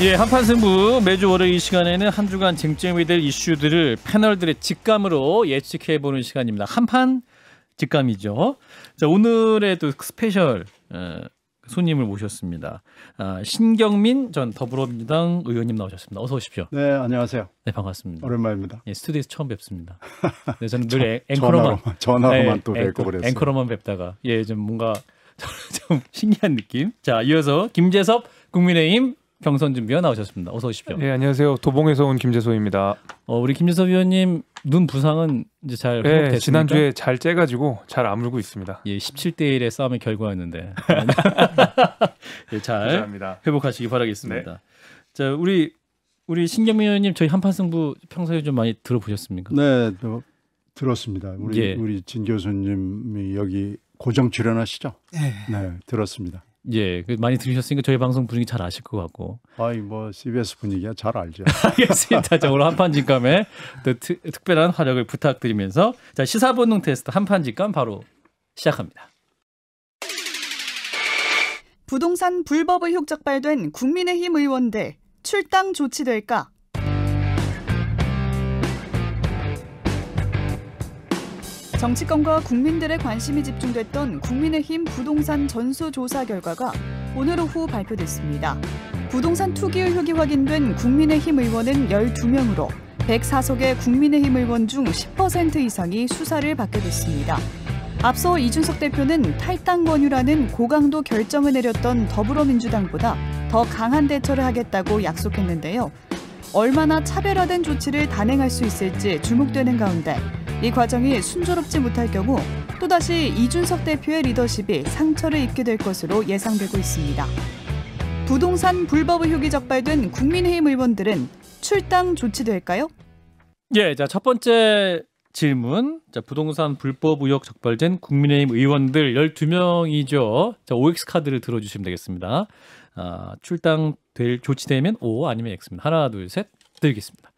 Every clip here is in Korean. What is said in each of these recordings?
예, 한판 승부 매주 월요일 이 시간에는 한 주간 쟁점이 될 이슈들을 패널들의 직감으로 예측해 보는 시간입니다. 한판 직감이죠. 자, 오늘의 또 스페셜 어, 손님을 모셨습니다. 아, 신경민 전 더불어민주당 의원님 나오셨습니다. 어서 오십시오. 네, 안녕하세요. 네, 반갑습니다. 오랜만입니다. 예, 스튜디오에서 처음 뵙습니다. 네, 저는 늘 저, 앵커로만 전화로만, 네, 또 뵙고 그랬어요. 앵커로만 뵙다가 예, 좀 뭔가 좀 신기한 느낌. 자, 이어서 김재섭 국민의힘 경선준 위원 나오셨습니다. 어서 오십시오. 네, 안녕하세요. 도봉에서 온 김재소입니다. 어, 우리 김재소 위원님 눈 부상은 이제 잘 네, 예, 됐습니까? 지난주에 잘 째가지고 잘 아물고 있습니다. 예, 17대 1의 싸움의 결과였는데 예, 잘 감사합니다. 회복하시기 바라겠습니다. 네. 자, 우리 우리 신경민 의원님 저희 한판 승부 평소에 좀 많이 들어보셨습니까? 네, 뭐, 들었습니다. 우리 예. 우리 진 교수님이 여기 고정 출연하시죠? 네, 네 들었습니다. 예, 그 많이 들으셨으니까 저희 방송 분위기 잘 아실 것 같고. 아이 뭐 CBS 분위기야 잘 알죠. 알겠습니다. 자 오늘 한판 직감에 또 트, 특별한 활약을 부탁드리면서 자 시사 본능 테스트 한판 직감 바로 시작합니다. 부동산 불법의 혁적발된 국민의힘 의원 대 출당 조치될까? 정치권과 국민들의 관심이 집중됐던 국민의힘 부동산 전수조사 결과가 오늘 오후 발표됐습니다. 부동산 투기 의혹이 확인된 국민의힘 의원은 12명으로 104석의 국민의힘 의원 중 10% 이상이 수사를 받게 됐습니다. 앞서 이준석 대표는 탈당 권유라는 고강도 결정을 내렸던 더불어민주당보다 더 강한 대처를 하겠다고 약속했는데요. 얼마나 차별화된 조치를 단행할 수 있을지 주목되는 가운데 이 과정이 순조롭지 못할 경우 또다시 이준석 대표의 리더십이 상처를 입게 될 것으로 예상되고 있습니다. 부동산 불법 의혹 적발된 국민의힘 의원들은 출당 조치될까요? 예, 자첫 번째 질문. 자, 부동산 불법 의혹 적발된 국민의힘 의원들 12명이죠. 자, OX 카드를 들어 주시면 되겠습니다. 아, 출당 될 조치되면 O 아니면 X입니다. 하나, 둘, 셋. 드겠습니다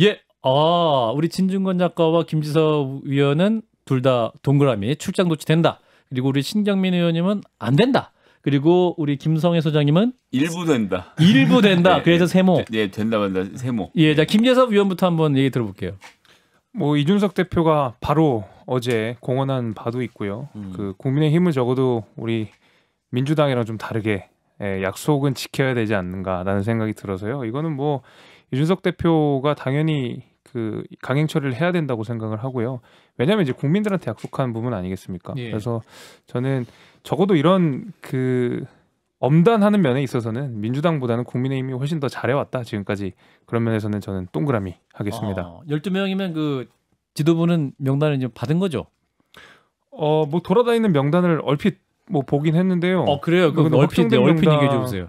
예. 아, 우리 진중권 작가와 김지섭 위원은 둘 다 동그라미 출장 도치된다. 그리고 우리 신경민 의원님은 안 된다. 그리고 우리 김성애 소장님은 일부 된다. 일부 된다. 네, 그래서 예. 세모. 예, 네, 된다 된다 세모. 예, 자 김재섭 위원부터 한번 얘기 들어볼게요. 뭐 이준석 대표가 바로 어제 공언한 바도 있고요. 음. 그 국민의힘은 적어도 우리 민주당이랑 좀 다르게 예, 약속은 지켜야 되지 않는가라는 생각이 들어서요. 이거는 뭐 이준석 대표가 당연히 그 강행 처리를 해야 된다고 생각을 하고요. 왜냐하면 이제 국민들한테 약속한 부분 아니겠습니까? 예. 그래서 저는 적어도 이런 그 엄단하는 면에 있어서는 민주당보다는 국민의힘이 훨씬 더 잘해왔다 지금까지 그런 면에서는 저는 동그라미 하겠습니다. 어, 아, 12명이면 그 지도부는 명단을 이제 받은 거죠? 어뭐 돌아다니는 명단을 얼핏 뭐 보긴 했는데요. 어 그래요. 그 얼핏 얼핏 얘기해 주세요.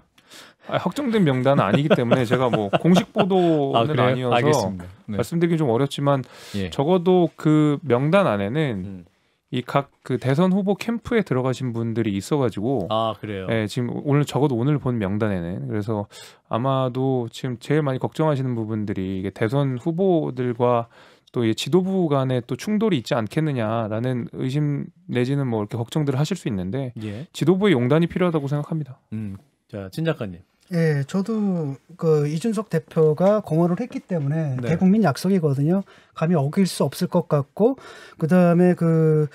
아, 확정된 명단은 아니기 때문에 제가 뭐 공식 보도는 아, 니어서 네. 말씀드리기 좀 어렵지만 예. 적어도 그 명단 안에는 음. 이각 그 대선 후보 캠프에 들어가신 분들이 있어가지고 아 그래요. 예, 지금 오늘 적어도 오늘 본 명단에는 그래서 아마도 지금 제일 많이 걱정하시는 부분들이 이게 대선 후보들과 또 지도부 간에 또 충돌이 있지 않겠느냐라는 의심 내지는 뭐 이렇게 걱정들을 하실 수 있는데 예. 지도부의 용단이 필요하다고 생각합니다. 음, 자진 작가님. 예, 저도 그 이준석 대표가 공언을 했기 때문에 네. 대국민 약속이거든요. 감히 어길 수 없을 것 같고 그다음에 그,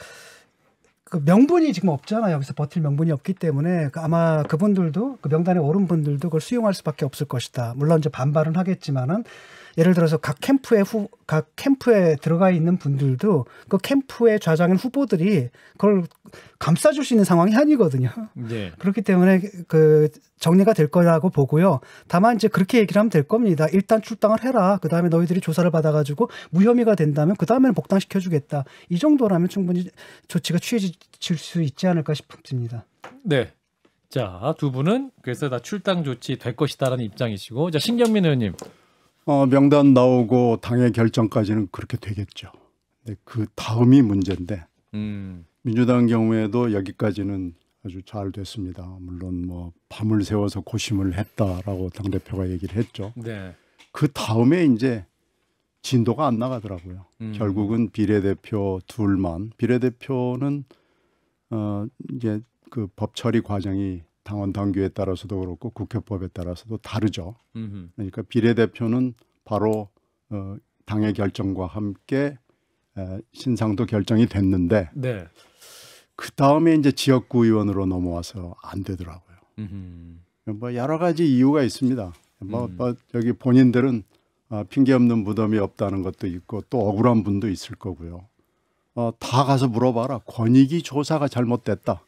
그 명분이 지금 없잖아요. 여기서 버틸 명분이 없기 때문에 그 아마 그분들도 그 명단에 오른 분들도 그걸 수용할 수밖에 없을 것이다. 물론 이제 반발은 하겠지만은 예를 들어서 각 캠프에 후, 각 캠프에 들어가 있는 분들도 그 캠프의 좌장인 후보들이 그걸 감싸줄 수 있는 상황이 아니거든요. 네. 그렇기 때문에 그 정리가 될 거라고 보고요. 다만 이제 그렇게 얘기를 하면 될 겁니다. 일단 출당을 해라. 그 다음에 너희들이 조사를 받아가지고 무혐의가 된다면 그 다음에는 복당시켜주겠다. 이 정도라면 충분히 조치가 취해질 수 있지 않을까 싶습니다. 네. 자, 두 분은 그래서 다 출당 조치 될 것이다라는 입장이시고, 자, 신경민 의원님. 어, 명단 나오고 당의 결정까지는 그렇게 되겠죠. 근데 그 다음이 문제인데 음. 민주당 경우에도 여기까지는 아주 잘 됐습니다. 물론 뭐 밤을 새워서 고심을 했다라고 당 대표가 얘기를 했죠. 네. 그 다음에 이제 진도가 안 나가더라고요. 음. 결국은 비례대표 둘만 비례대표는 어 이제 그 법 처리 과정이 당원 당규에 따라서도 그렇고 국회법에 따라서도 다르죠. 음흠. 그러니까 비례대표는 바로 어, 당의 결정과 함께 에, 신상도 결정이 됐는데 네. 그 다음에 이제 지역구 의원으로 넘어와서 안 되더라고요. 음흠. 뭐 여러 가지 이유가 있습니다. 뭐, 음. 뭐 여기 본인들은 아, 핑계 없는 무덤이 없다는 것도 있고 또 억울한 분도 있을 거고요. 어, 다 가서 물어봐라. 권익위 조사가 잘못됐다.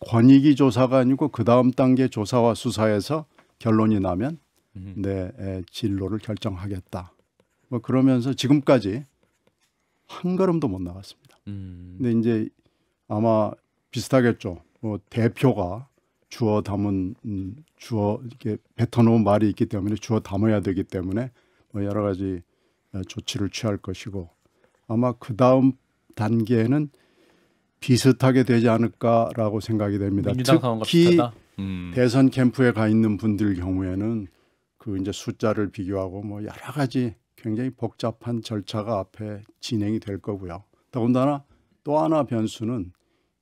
권익위 조사가 아니고 그 다음 단계 조사와 수사에서 결론이 나면 내 네, 진로를 결정하겠다. 뭐 그러면서 지금까지 한 걸음도 못 나갔습니다. 음. 근데 이제 아마 비슷하겠죠. 뭐 대표가 주어 담은 음, 주어 이렇게 뱉어놓은 말이 있기 때문에 주어 담아야 되기 때문에 뭐 여러 가지 조치를 취할 것이고 아마 그 다음 단계에는 비슷하게 되지 않을까라고 생각이 됩니다. 특히 음. 대선 캠프에 가 있는 분들 경우에는 그 이제 숫자를 비교하고 뭐 여러 가지 굉장히 복잡한 절차가 앞에 진행이 될 거고요. 더군다나 또 하나 변수는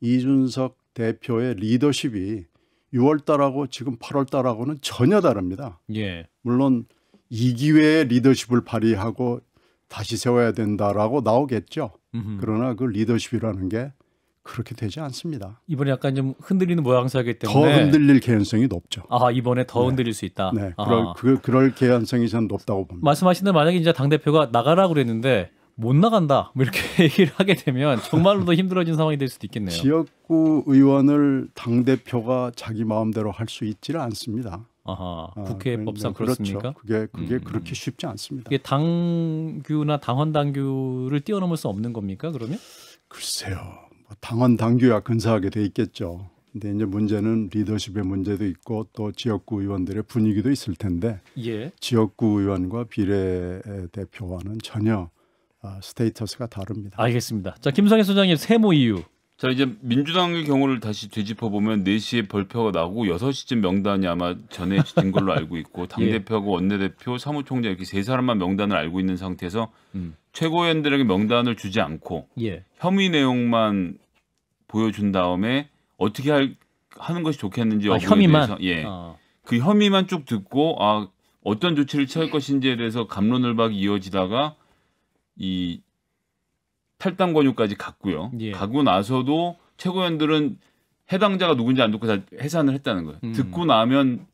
이준석 대표의 리더십이 6월달하고 지금 8월달하고는 전혀 다릅니다. 예. 물론 이 기회에 리더십을 발휘하고 다시 세워야 된다라고 나오겠죠. 음흠. 그러나 그 리더십이라는 게 그렇게 되지 않습니다. 이번에 약간 좀 흔들리는 모양새이기 때문에 더 흔들릴 개연성이 높죠. 아 이번에 더 네. 흔들릴 수 있다. 네, 그럴 그, 그럴 개연성이 전 높다고 봅니다. 말씀하신 대 만약에 이제 당 대표가 나가라 그랬는데 못 나간다 뭐 이렇게 얘기를 하게 되면 정말로 더 힘들어진 상황이 될 수도 있겠네요. 지역구 의원을 당 대표가 자기 마음대로 할 수 있지를 않습니다. 아하, 국회법상 아, 그러니까 그렇죠. 그렇습니까? 그렇죠. 그게 그게 음. 그렇게 쉽지 않습니다. 이게 당규나 당원 당규를 뛰어넘을 수 없는 겁니까? 그러면? 글쎄요. 당헌 당규와 근사하게 돼 있겠죠. 근데 이제 문제는 리더십의 문제도 있고 또 지역구 의원들의 분위기도 있을 텐데 예. 지역구 의원과 비례 대표와는 전혀 아, 스테이터스가 다릅니다. 알겠습니다. 자 김성애 소장님 세모 이유 자 이제 민주당의 경우를 다시 되짚어 보면 4시에 벌표가 나고 6시쯤 명단이 아마 전해진 걸로 알고 있고 당 예. 대표하고 원내대표, 사무총장 이렇게 세 사람만 명단을 알고 있는 상태에서 음. 최고위원들에게 명단을 주지 않고 예. 혐의 내용만 보여준 다음에 어떻게 할, 하는 것이 좋겠는지 아, 혐의만 대해 예. 어. 그 혐의만 쭉 듣고 아 어떤 조치를 취할 것인지에 대해서 감론을박이 이어지다가 이 탈당 권유까지 갔고요. 예. 가고 나서도 최고위원들은 해당자가 누군지 안 듣고 다 해산을 했다는 거예요. 음. 듣고 나면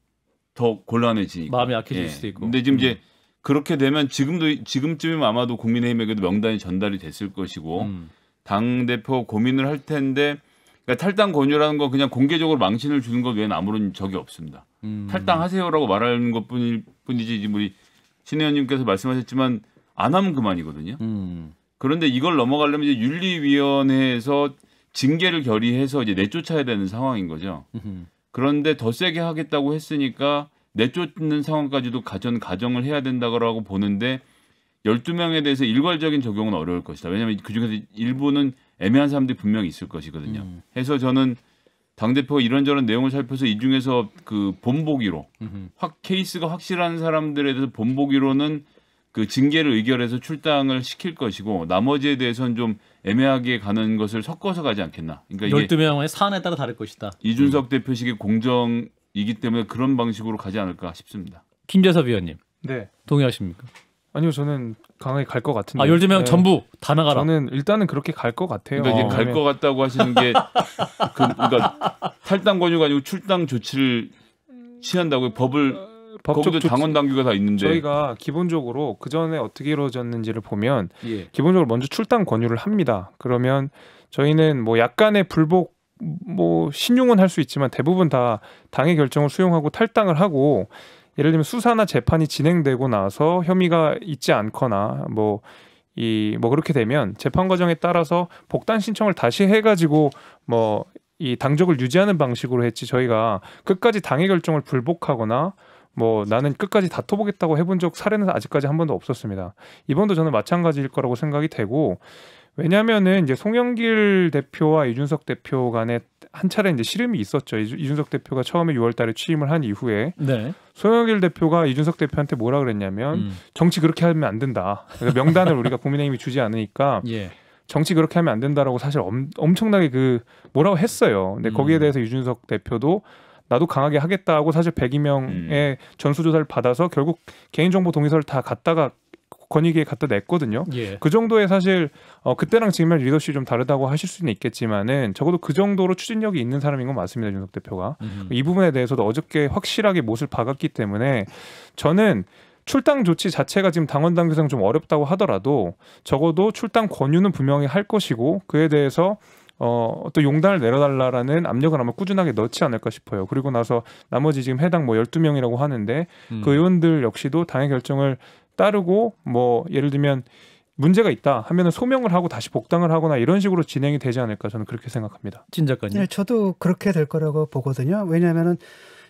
더 곤란해지니까. 마음이 약해질 예. 수도 있고. 근데 지금 음. 이제 그렇게 되면 지금도 지금쯤이면 아마도 국민의힘에게도 명단이 전달이 됐을 것이고 음. 당 대표 고민을 할 텐데 그러니까 탈당 권유라는 거 그냥 공개적으로 망신을 주는 것 외에는 아무런 적이 없습니다. 음. 탈당하세요라고 말하는 것뿐 뿐이지 우리 신 의원님께서 말씀하셨지만 안 하면 그만이거든요. 음. 그런데 이걸 넘어가려면 이제 윤리위원회에서 징계를 결의해서 이제 내쫓아야 되는 상황인 거죠. 그런데 더 세게 하겠다고 했으니까 내쫓는 상황까지도 가전 가정을 해야 된다고 보는데 12명에 대해서 일괄적인 적용은 어려울 것이다. 왜냐하면 그중에서 일부는 애매한 사람들이 분명히 있을 것이거든요. 음. 해서 저는 당대표가 이런저런 내용을 살펴서 이 중에서 그 본보기로 확 케이스가 확실한 사람들에 대해서 본보기로는 그 징계를 의결해서 출당을 시킬 것이고 나머지에 대해서는 좀 애매하게 가는 것을 섞어서 가지 않겠나. 그러니까 이게 12명의 사안에 따라 다를 것이다. 이준석 음. 대표식의 공정이기 때문에 그런 방식으로 가지 않을까 싶습니다. 김재섭 위원님. 네. 동의하십니까? 아니요, 저는 강하게 갈 것 같은데. 아, 12명 네. 전부 다 나가라. 저는 일단은 그렇게 갈 것 같아요. 그러니까 이제 갈것 같다고 하시는 게 그, 그러니까 탈당 권유가 아니고 출당 조치를 취한다고 법을 법적 당원 당규가 다 있는데 저희가 기본적으로 그 전에 어떻게 이루어졌는지를 보면 예. 기본적으로 먼저 출당 권유를 합니다. 그러면 저희는 뭐 약간의 불복 뭐 신용은 할 수 있지만 대부분 다 당의 결정을 수용하고 탈당을 하고 예를 들면 수사나 재판이 진행되고 나서 혐의가 있지 않거나 뭐 이뭐 뭐 그렇게 되면 재판 과정에 따라서 복단 신청을 다시 해가지고 뭐 이 당적을 유지하는 방식으로 했지 저희가 끝까지 당의 결정을 불복하거나 뭐 나는 끝까지 다퉈보겠다고 해본 적 사례는 아직까지 한 번도 없었습니다. 이번도 저는 마찬가지일 거라고 생각이 되고 왜냐면은 이제 송영길 대표와 이준석 대표 간에 한 차례 이제 씨름이 있었죠. 이준석 대표가 처음에 6월달에 취임을 한 이후에 네. 송영길 대표가 이준석 대표한테 뭐라 그랬냐면 음. 정치 그렇게 하면 안 된다. 그러니 명단을 우리가 국민의힘이 주지 않으니까 예. 정치 그렇게 하면 안 된다라고 사실 엄, 엄청나게 그 뭐라고 했어요. 근데 음. 거기에 대해서 이준석 대표도 나도 강하게 하겠다고 사실 102명의 음. 전수조사를 받아서 결국 개인정보 동의서를 다 갖다가 권익위에 갖다 냈거든요. 예. 그 정도의 사실 어, 그때랑 지금의 리더십이 좀 다르다고 하실 수는 있겠지만은 적어도 그 정도로 추진력이 있는 사람인 건 맞습니다. 윤석 대표가 음. 이 부분에 대해서도 어저께 확실하게 못을 박았기 때문에 저는 출당 조치 자체가 지금 당원 당규상 좀 어렵다고 하더라도 적어도 출당 권유는 분명히 할 것이고 그에 대해서 어, 또 용단을 내려달라라는 압력을 아마 꾸준하게 넣지 않을까 싶어요. 그리고 나서 나머지 지금 해당 뭐 12명이라고 하는데 음. 그 의원들 역시도 당의 결정을 따르고 뭐 예를 들면 문제가 있다 하면은 소명을 하고 다시 복당을 하거나 이런 식으로 진행이 되지 않을까 저는 그렇게 생각합니다. 진 작가님. 네, 저도 그렇게 될 거라고 보거든요. 왜냐하면은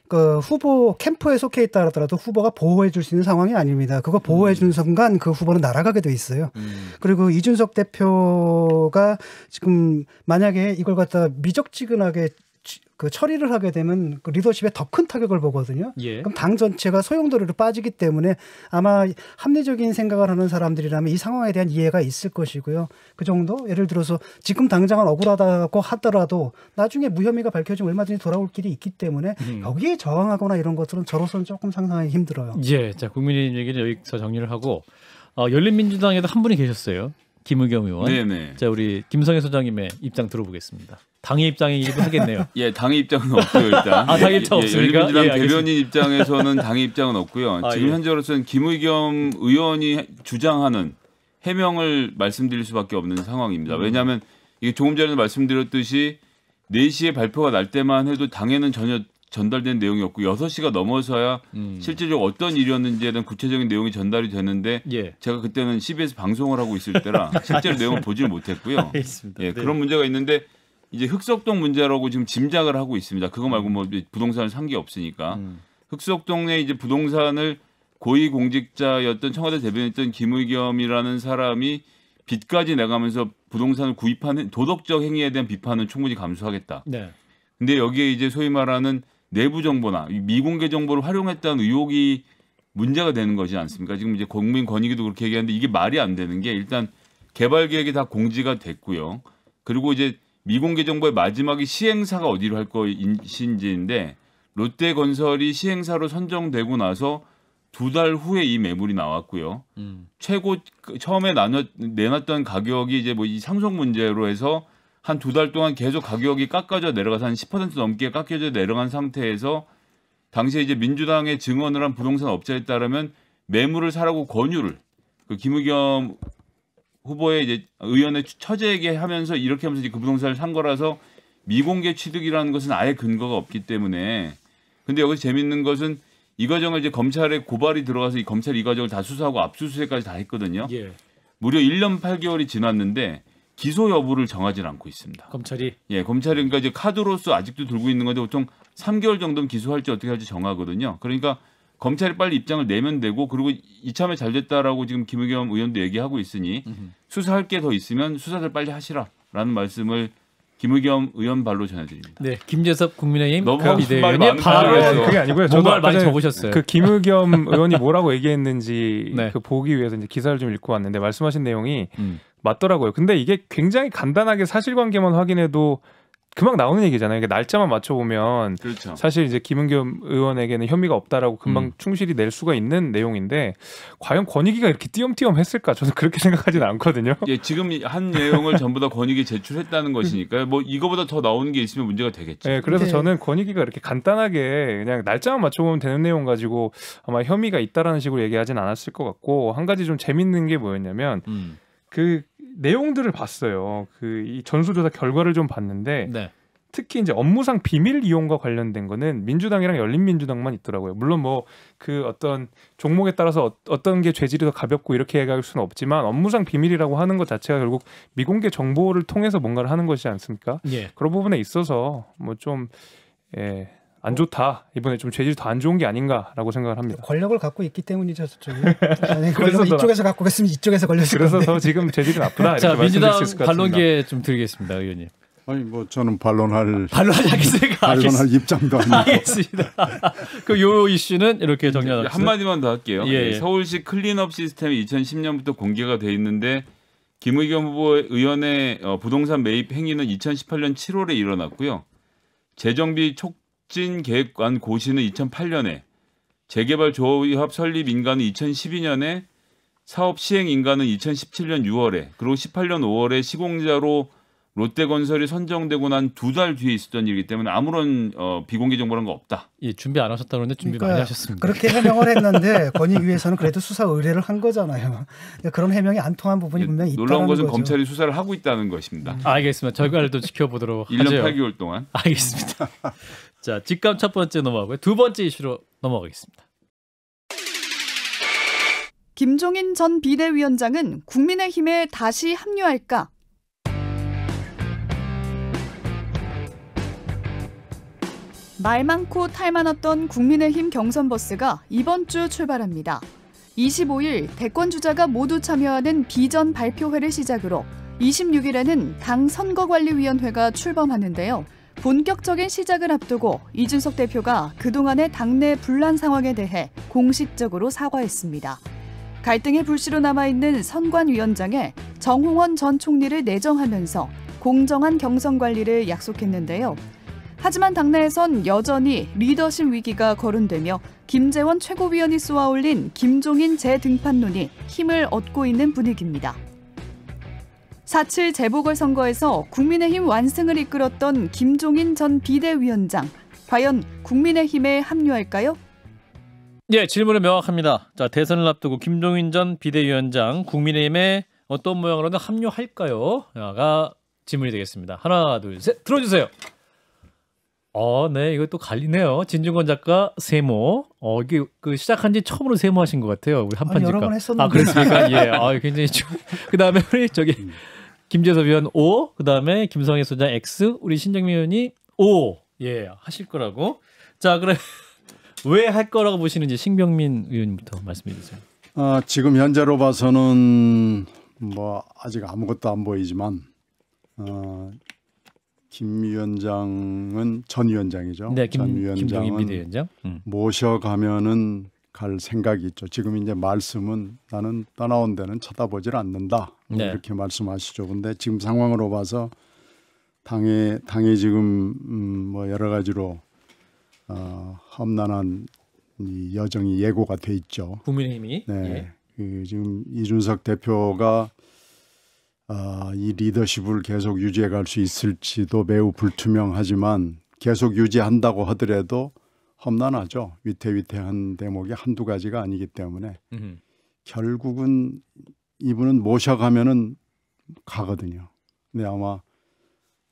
그 후보 캠프에 속해 있다 하더라도 후보가 보호해 줄 수 있는 상황이 아닙니다. 그거 보호해 준 음. 순간 그 후보는 날아가게 돼 있어요. 음. 그리고 이준석 대표가 지금 만약에 이걸 갖다 미적지근하게 그 처리를 하게 되면 그 리더십에 더 큰 타격을 보거든요. 예. 그럼 당 전체가 소용돌이로 빠지기 때문에 아마 합리적인 생각을 하는 사람들이라면 이 상황에 대한 이해가 있을 것이고요. 그 정도 예를 들어서 지금 당장은 억울하다고 하더라도 나중에 무혐의가 밝혀지면 얼마든지 돌아올 길이 있기 때문에 음. 여기에 저항하거나 이런 것들은 저로서는 조금 상상하기 힘들어요. 예, 자 국민의힘 얘기는 여기서 정리를 하고 어, 열린민주당에도 한 분이 계셨어요. 김의겸 의원. 네네. 네. 자 우리 김성애 소장님의 입장 들어보겠습니다. 당의 입장이기도 하겠네요. 예, 당의 입장은 없고요 일단. 아, 당의 예, 입장 예, 없습니까? 열린민주당 예, 대변인 입장에서는 당의 입장은 없고요. 아, 지금 예. 현재로서는 김의겸 의원이 주장하는 해명을 말씀드릴 수밖에 없는 상황입니다. 음. 왜냐하면 이게 조금 전에 말씀드렸듯이 4시에 발표가 날 때만 해도 당에는 전혀 전달된 내용이없고 6시가 넘어서야 음. 실제적으로 어떤 일이었는지에 대한 구체적인 내용이 전달이 되는데 예. 제가 그때는 CBS 방송을 하고 있을 때라 실제로 내용을 보질 못했고요. 알겠습니다. 예, 네. 그런 문제가 있는데 이제 흑석동 문제라고 지금 짐작을 하고 있습니다. 그거 말고 음. 뭐 부동산을 산 게 없으니까 음. 흑석동에 이제 부동산을 고위 공직자였던 청와대 대변했던 김의겸이라는 사람이 빚까지 내가면서 부동산을 구입하는 도덕적 행위에 대한 비판은 충분히 감수하겠다. 네. 근데 여기에 이제 소위 말하는 내부 정보나 미공개 정보를 활용했다는 의혹이 문제가 되는 것이 않습니까? 지금 이제 국민 권익위도 그렇게 얘기하는데 이게 말이 안 되는 게 일단 개발 계획이 다 공지가 됐고요. 그리고 이제 미공개 정보의 마지막이 시행사가 어디로 할 것인지인데 롯데건설이 시행사로 선정되고 나서 두 달 후에 이 매물이 나왔고요. 음. 최고 처음에 나눠 내놨던 가격이 이제 뭐 이 상속 문제로 해서 한두달 동안 계속 가격이 깎아져 내려가서 한 10% 넘게 깎여져 내려간 상태에서 당시에 이제 민주당의 증언을 한 부동산 업자에 따르면 매물을 사라고 권유를 그김우겸 후보의 이제 의원의 처제에게 하면서 이렇게 하면서 그 부동산을 산 거라서 미공개 취득이라는 것은 아예 근거가 없기 때문에 근데 여기서 재밌는 것은 이 과정을 이제 검찰에 고발이 들어가서 이 검찰이 이 과정을 다 수사하고 압수수색까지 다 했거든요. 예. 무려 1년 8개월이 지났는데 기소 여부를 정하지는 않고 있습니다. 검찰이 예 검찰이 그러니까 이제 카드로서 아직도 들고 있는 건데 보통 3개월 정도면 기소할지 어떻게 할지 정하거든요. 그러니까 검찰이 빨리 입장을 내면 되고 그리고 이참에 잘 됐다라고 지금 김의겸 의원도 얘기하고 있으니 수사할 게 더 있으면 수사를 빨리 하시라라는 말씀을 김의겸 의원 발로 전해드립니다. 네, 김재섭 국민의힘 그 비대위원이 발로 그게 아니고요. 저도 많이 적으셨어요. 그 김의겸 의원이 뭐라고 얘기했는지 네. 그 보기 위해서 이제 기사를 좀 읽고 왔는데 말씀하신 내용이 음. 맞더라고요. 근데 이게 굉장히 간단하게 사실관계만 확인해도 금방 나오는 얘기잖아요. 이게 날짜만 맞춰보면 그렇죠. 사실 이제 김은겸 의원에게는 혐의가 없다라고 금방 음. 충실히 낼 수가 있는 내용인데 과연 권익위가 이렇게 띄엄띄엄 했을까? 저는 그렇게 생각하진 않거든요. 예, 지금 한 내용을 전부 다 권익위 제출했다는 것이니까요. 뭐 이거보다 더 나오는 게 있으면 문제가 되겠죠. 예, 그래서 네. 저는 권익위가 이렇게 간단하게 그냥 날짜만 맞춰보면 되는 내용 가지고 아마 혐의가 있다라는 식으로 얘기하진 않았을 것 같고 한 가지 좀 재밌는 게 뭐였냐면 음. 그 내용들을 봤어요. 그이 전수조사 결과를 좀 봤는데 네. 특히 이제 업무상 비밀 이용과 관련된 거는 민주당이랑 열린민주당만 있더라고요. 물론 뭐 그 어떤 종목에 따라서 어, 떤게 죄질이 더 가볍고 이렇게 얘기할 수는 없지만 업무상 비밀이라고 하는 것 자체가 결국 미공개 정보를 통해서 뭔가를 하는 것이지 않습니까? 예. 그런 부분에 있어서 뭐 좀 예, 안 좋다 이번에 좀 재질이 더 안 좋은 게 아닌가라고 생각을 합니다. 권력을 갖고 있기 때문이죠, 그래서 이쪽에서 갖고 갔으면 이쪽에서 걸렸을 그래서 건데. 더 지금 재질이 나쁘다. 자, 민주당 반론기에 좀 드리겠습니다, 의원님. 아니 뭐 저는 반론할 반론하겠습니까? 반론할 입장도 아니고 알겠습니다. 그 요 이슈는 이렇게 정리하겠습니다. 예, 한 마디만 더 할게요. 예, 예, 예. 서울시 클린업 시스템이 2010년부터 공개가 돼 있는데 김의겸 후보 의원의 어, 부동산 매입 행위는 2018년 7월에 일어났고요. 재정비 촉 추진계획관 고시는 2008년에 재개발 조합 설립 인가는 2012년에 사업 시행 인가는 2017년 6월에 그리고 18년 5월에 시공자로 롯데건설이 선정되고 난 두 달 뒤에 있었던 일이기 때문에 아무런 어, 비공개 정보란 거 없다. 예, 준비 안 하셨다 그러는데 준비 그러니까 많이 하셨습니다. 그렇게 해명을 했는데 권익위에서는 그래도 수사 의뢰를 한 거잖아요. 그 그런 해명이 안 통한 부분이 분명히 있다는 거죠. 놀라운 것은 거죠. 검찰이 수사를 하고 있다는 것입니다. 음. 알겠습니다. 결과를 또 지켜보도록 1년 하 8개월 동안. 알겠습니다. 자, 직감 첫 번째 넘어가고요. 두 번째 이슈로 넘어가겠습니다. 김종인 전 비대위원장은 국민의힘에 다시 합류할까? 말 많고 탈 많았던 국민의힘 경선 버스가 이번 주 출발합니다. 25일 대권 주자가 모두 참여하는 비전 발표회를 시작으로 26일에는 당 선거관리위원회가 출범하는데요. 본격적인 시작을 앞두고 이준석 대표가 그동안의 당내 분란 상황에 대해 공식적으로 사과했습니다. 갈등의 불씨로 남아있는 선관위원장에 정홍원 전 총리를 내정하면서 공정한 경선 관리를 약속했는데요. 하지만 당내에선 여전히 리더십 위기가 거론되며 김재원 최고위원이 쏘아올린 김종인 재등판론이 힘을 얻고 있는 분위기입니다. 4.7 재보궐선거에서 국민의힘 완승을 이끌었던 김종인 전 비대위원장. 과연 국민의힘에 합류할까요? 예, 질문은 명확합니다. 자, 대선을 앞두고 김종인 전 비대위원장 국민의힘에 어떤 모양으로든 합류할까요? 가 질문이 되겠습니다. 하나, 둘, 셋. 들어주세요. 어, 네, 이것도 갈리네요. 진중권 작가 세모. 어, 이게 그 시작한 지 처음으로 세모하신 것 같아요. 우리 한판 작가. 아, 그렇습니까? 예. 아, 굉장히 좀. 그 다음에 우리 저기 음. 김재섭 위원 5, 그다음에 김성애 소장 X, 우리 신정민 의원이 5. 예, 하실 거라고. 자, 그래 왜 할 거라고 보시는지 신병민 의원부터 님 말씀해 주세요. 아, 지금 현재로 봐서는 뭐 아직 아무것도 안 보이지만 어, 김 위원장은 전 위원장이죠. 네, 김, 전 위원장은 위원장. 음. 모셔가면은 갈 생각이 있죠. 지금 이제 말씀은 나는 떠나온 데는 쳐다보질 않는다. 네. 이렇게 말씀하시죠. 근데 지금 상황으로 봐서 당에 당이 지금 음뭐 여러 가지로 어 험난한 이 여정이 예고가 돼 있죠. 국민의힘이 네. 예. 그 지금 이준석 대표가 아, 어, 이 리더십을 계속 유지해 갈 수 있을지도 매우 불투명하지만 계속 유지한다고 하더라도 험난하죠. 위태위태한 대목이 한두 가지가 아니기 때문에 음흠. 결국은 이분은 모셔가면은 가거든요. 근데 아마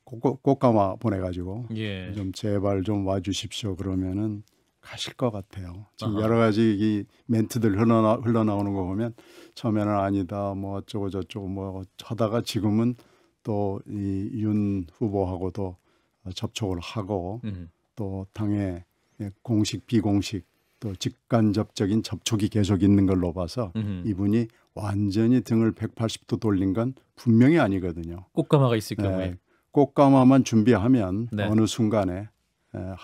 꽃, 꽃가마 보내가지고 예. 좀 제발 좀 와주십시오 그러면은 가실 것 같아요. 지금 아하. 여러 가지 이 멘트들 흘러나, 흘러나오는 거 보면 처음에는 아니다 뭐 어쩌고 저쩌고 뭐 하다가 지금은 또 이 윤 후보하고도 접촉을 하고 음. 또 당의 공식 비공식 또 직간접적인 접촉이 계속 있는 걸로 봐서 음. 이분이 완전히 등을 180도 돌린 건 분명히 아니거든요. 꽃가마가 있을 네. 경우에 네, 꽃가마만 준비하면 네. 어느 순간에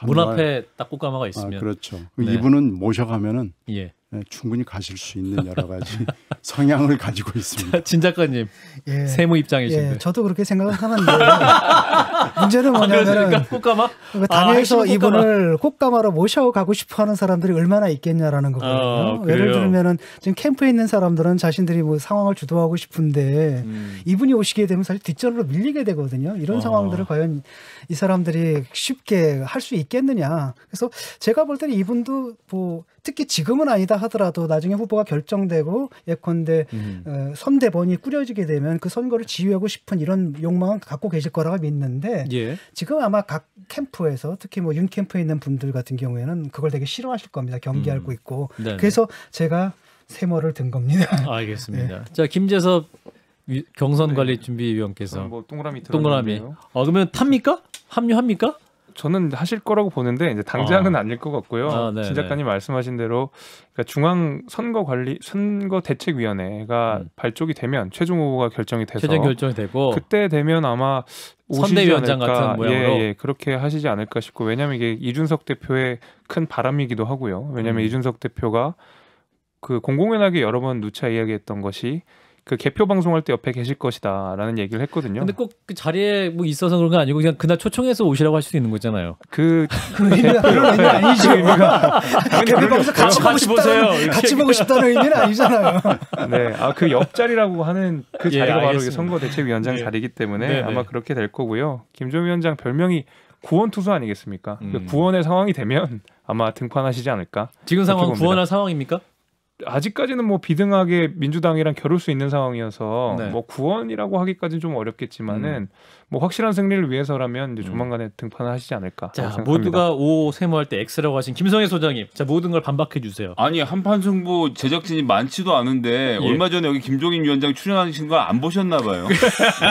문 앞에 딱 꽃가마가 있으면 아, 그렇죠. 네. 이분은 모셔가면은 예. 네, 충분히 가실 수 있는 여러 가지 성향을 가지고 있습니다. 진 작가님 예, 세무 입장이신데 예, 저도 그렇게 생각은 하는데 문제는 아, 뭐냐면 꽃가마 그러에서 아, 이분을 꽃가마로 모셔가고 싶어하는 사람들이 얼마나 있겠냐라는 아, 거거든요. 아, 예를 들면은 지금 캠프에 있는 사람들은 자신들이 뭐 상황을 주도하고 싶은데 음. 이분이 오시게 되면 사실 뒷전으로 밀리게 되거든요. 이런 아. 상황들을 과연 이 사람들이 쉽게 할 수 있겠느냐. 그래서 제가 볼 때는 이분도 뭐 특히 지금은 아니다 하더라도 나중에 후보가 결정되고 예컨대 음. 어, 선대본이 꾸려지게 되면 그 선거를 지휘하고 싶은 이런 욕망을 갖고 계실 거라고 믿는데 예. 지금 아마 각 캠프에서 특히 뭐 윤 캠프에 있는 분들 같은 경우에는 그걸 되게 싫어하실 겁니다. 경계하고 음. 있고 네네. 그래서 제가 세모를 든 겁니다. 알겠습니다. 네. 자 김재섭 경선관리준비위원께서 네. 뭐 동그라미 동그라미. 아 그러면 탑니까? 합류합니까? 저는 하실 거라고 보는데 이제 당장은 아. 아닐 것 같고요. 아, 네, 진 네. 작가님 말씀하신 대로 그러니까 중앙 선거 관리 선거 대책 위원회가 음. 발족이 되면 최종 후보가 결정이 돼서 최종 결정이 되고 그때 되면 아마 선대위원장 같은 모양으로 예, 예, 그렇게 하시지 않을까 싶고 왜냐하면 이게 이준석 대표의 큰 바람이기도 하고요. 왜냐하면 음. 이준석 대표가 그 공공연하게 여러 번 누차 이야기했던 것이 그 개표 방송할 때 옆에 계실 것이다라는 얘기를 했거든요. 근데 꼭그 자리에 뭐 있어서 그런 건 아니고 그냥 그날 초청해서 오시라고 할 수도 있는 거잖아요. 그 그런 의미 그 아니죠. 의미가 개표 방송 같이 보고 싶다는 같이 보고 싶다는 의미는 아니잖아요. 네, 아 그 옆자리라고 하는 그 예, 자리가 예, 바로 선거대책위원장 네. 자리이기 때문에 네, 네. 아마 네. 그렇게 될 거고요. 김종 위원장 별명이 구원투수 아니겠습니까? 음. 그 구원의 상황이 되면 아마 등판하시지 않을까. 지금 상황 구원할 상황입니까? 아직까지는 뭐 비등하게 민주당이랑 겨룰 수 있는 상황이어서 네. 뭐 구원이라고 하기까지는 좀 어렵겠지만은 음. 뭐 확실한 승리를 위해서라면 이제 음. 조만간에 음. 등판을 하시지 않을까. 자 모두가 오 세모할 때 X라고 하신 김성애 소장님, 자 모든 걸 반박해 주세요. 아니 한판 승부 제작진이 많지도 않은데 예. 얼마 전에 여기 김종인 위원장 출연하신 걸 안 보셨나 봐요.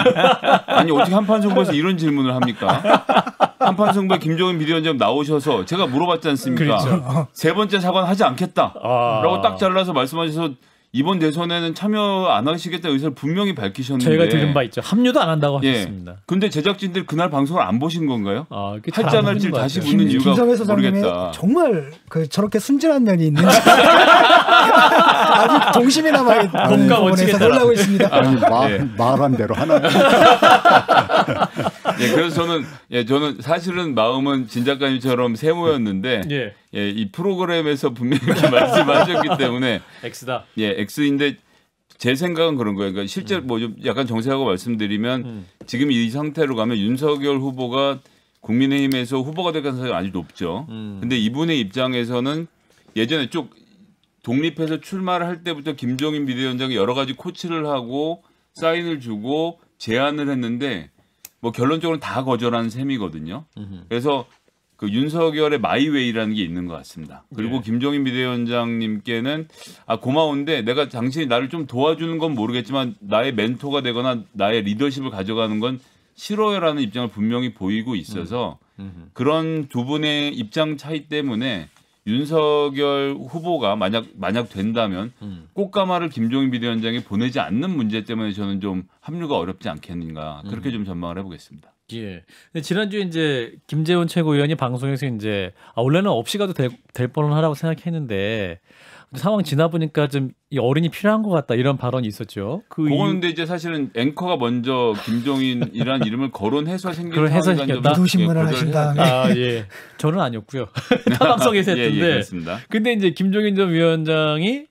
아니 어떻게 한판 승부에서 이런 질문을 합니까? 한판승부 김종인 비대위원장 나오셔서 제가 물어봤지 않습니까? 그렇죠. 세 번째 사과는 하지 않겠다라고 아. 딱 잘라서 말씀하셔서 이번 대선에는 참여 안 하시겠다 의사를 분명히 밝히셨는데 저희가 들은 바 있죠. 합류도 안 한다고 예. 하셨습니다. 예. 근데 제작진들 그날 방송을 안 보신 건가요? 아, 할지 안 할지 다시 묻는 김, 이유가 모르겠다. 정말 그 저렇게 순진한 면이 있는지 아직 동심이 남아 있는 부분에서 놀라고 있습니다. 아, 예. 아니, 마, 예. 말한 대로 하나 예, 그래서 저는 예, 저는 사실은 마음은 진 작가님처럼 세모였는데 예. 예, 이 프로그램에서 분명히 말씀하셨기 때문에 X다. 예, X인데 제 생각은 그런 거예요. 그러니까 실제 음. 뭐좀 약간 정세하고 말씀드리면 음. 지금 이 상태로 가면 윤석열 후보가 국민의힘에서 후보가 될 가능성이 아주 높죠. 음. 근데 이분의 입장에서는 예전에 쭉 독립해서 출마를 할 때부터 김종인 비대위원장이 여러 가지 코치를 하고 사인을 주고 제안을 했는데 뭐 결론적으로 다거절하는 셈이거든요. 그래서 그 윤석열의 마이웨이라는 게 있는 것 같습니다. 그리고 네. 김종인 비대위원장님께는 아 고마운데 내가 당신이 나를 좀 도와주는 건 모르겠지만 나의 멘토가 되거나 나의 리더십을 가져가는 건 싫어요라는 입장을 분명히 보이고 있어서 음. 음. 음. 그런 두 분의 입장 차이 때문에 윤석열 후보가 만약 만약 된다면 음. 꽃가마를 김종인 비대위원장이 보내지 않는 문제 때문에 저는 좀 합류가 어렵지 않겠는가 그렇게 음. 좀 전망을 해보겠습니다. 예. 근데 지난주에 이제 김재원 최고위원이 방송에서 이제 아, 원래는 없이 가도 될, 될 뻔하라고 생각했는데 상황 지나 보니까 좀 이 어른이 필요한 것 같다 이런 발언이 있었죠. 그 그건데 이제 사실은 앵커가 먼저 김종인이라는 이름을 거론해서 생긴 해석이었다. 도신문을 하신다. 아 예. 저는 아니었고요. 타 방송에서 했던데. 예, 예, 근데 이제 김종인 전 위원장이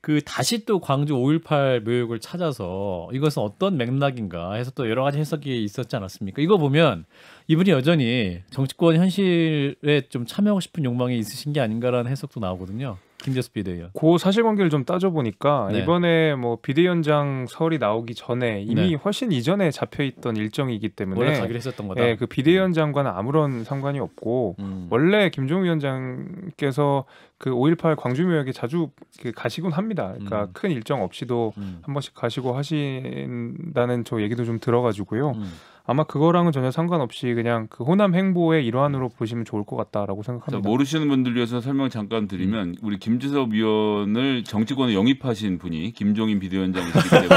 그 다시 또 광주 5.18 묘역을 찾아서 이것은 어떤 맥락인가 해서 또 여러 가지 해석이 있었지 않았습니까? 이거 보면 이분이 여전히 정치권 현실에 좀 참여하고 싶은 욕망이 있으신 게 아닌가라는 해석도 나오거든요. 김재수 비대위원. 그 사실관계를 좀 따져보니까 네. 이번에 뭐 비대위원장 설이 나오기 전에 이미 네. 훨씬 이전에 잡혀있던 일정이기 때문에 원래 가기로 했었던 거다. 예, 그 비대위원장과는 아무런 상관이 없고 음. 원래 김종 위원장께서 그 5.18 광주묘역에 자주 그 가시곤 합니다. 그러니까 음. 큰 일정 없이도 음. 한 번씩 가시고 하신다는 저 얘기도 좀 들어가지고요. 음. 아마 그거랑은 전혀 상관없이 그냥 그 호남 행보의 일환으로 보시면 좋을 것 같다라고 생각합니다. 자, 모르시는 분들 위해서 설명 잠깐 드리면 음. 우리 김지섭 위원을 정치권에 영입하신 분이 김종인 비대위원장이기 때문에 예,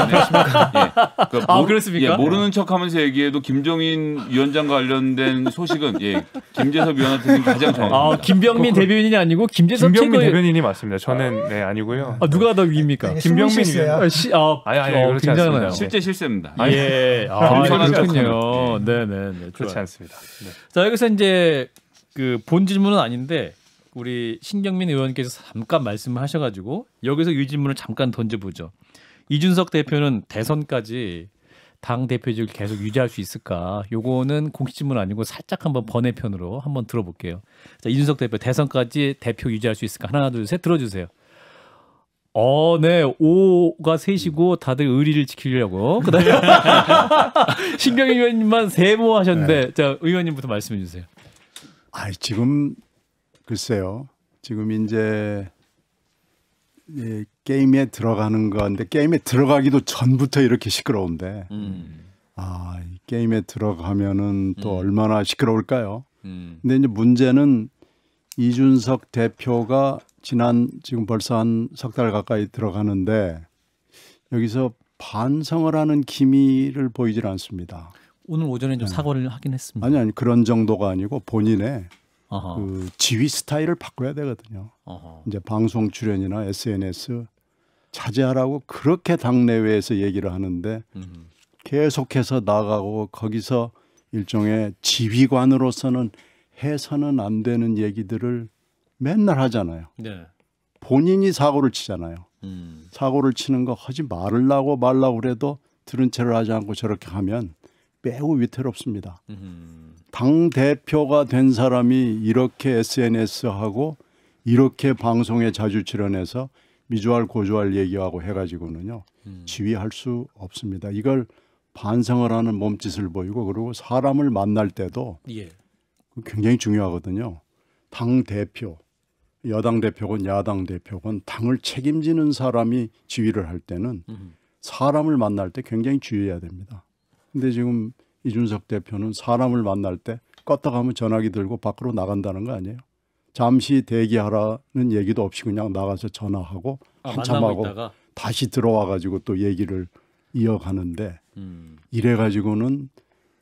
그러니까 아, 모, 예, 모르는 척하면서 얘기해도 김종인 위원장 관련된 소식은 예, 김재섭 위원한테 가장 정확합니다. 아, 김병민 그, 그 대변인이 아니고 김재섭 김병민 최고의... 대변인이 맞습니다. 저는 네 아니고요. 아, 누가 더 위입니까? 김병민 위원. 아, 아, 아니 아니 어, 그렇지 않습니다. 실제 실세입니다. 아, 예. 아, 그렇군요. 그렇 네, 네, 네. 네. 그렇지 않습니다. 네. 자, 여기서 이제 그 본 질문은 아닌데 우리 신경민 의원께서 잠깐 말씀을 하셔가지고 여기서 이 질문을 잠깐 던져보죠. 이준석 대표는 대선까지 당 대표직을 계속 유지할 수 있을까? 요거는 공식 질문 아니고 살짝 한번 번외편으로 한번 들어볼게요. 자, 이준석 대표 대선까지 대표 유지할 수 있을까? 하나, 둘, 셋 들어주세요. 어, 네. 오가 셋이고 다들 의리를 지키려고. 그다음에 신경 의원님만 세모 하셨는데 네. 자, 의원님부터 말씀해 주세요. 아, 지금 글쎄요. 지금 이제 예, 게임에 들어가는 건데 게임에 들어가기도 전부터 이렇게 시끄러운데. 음. 아, 이 게임에 들어가면은 또 음. 얼마나 시끄러울까요? 음. 근데 이제 문제는 이준석 대표가 지난 지금 벌써 한 석 달 가까이 들어가는데 여기서 반성을 하는 기미를 보이질 않습니다. 오늘 오전에 좀 네. 사과를 하긴 했습니다. 아니 아니 그런 정도가 아니고 본인의 어허. 그 지휘 스타일을 바꿔야 되거든요. 어허. 이제 방송 출연이나 SNS 자제하라고 그렇게 당내외에서 얘기를 하는데 음. 계속해서 나가고 거기서 일종의 지휘관으로서는 해서는 안 되는 얘기들을 맨날 하잖아요. 네. 본인이 사고를 치잖아요. 음. 사고를 치는 거 하지 말라고 말라고 그래도 들은 채를 하지 않고 저렇게 하면 매우 위태롭습니다. 음. 당 대표가 된 사람이 이렇게 SNS하고 이렇게 방송에 자주 출연해서 미주알 고주알 얘기하고 해가지고는요 음. 지휘할 수 없습니다. 이걸 반성을 하는 몸짓을 보이고 그리고 사람을 만날 때도 예. 굉장히 중요하거든요. 당 대표 여당 대표건 야당 대표건 당을 책임지는 사람이 지휘를 할 때는 사람을 만날 때 굉장히 주의해야 됩니다. 근데 지금 이준석 대표는 사람을 만날 때 껐다 가면 전화기 들고 밖으로 나간다는 거 아니에요? 잠시 대기하라는 얘기도 없이 그냥 나가서 전화하고 아, 한참 하고 다시 들어와 가지고 또 얘기를 이어가는데 음. 이래 가지고는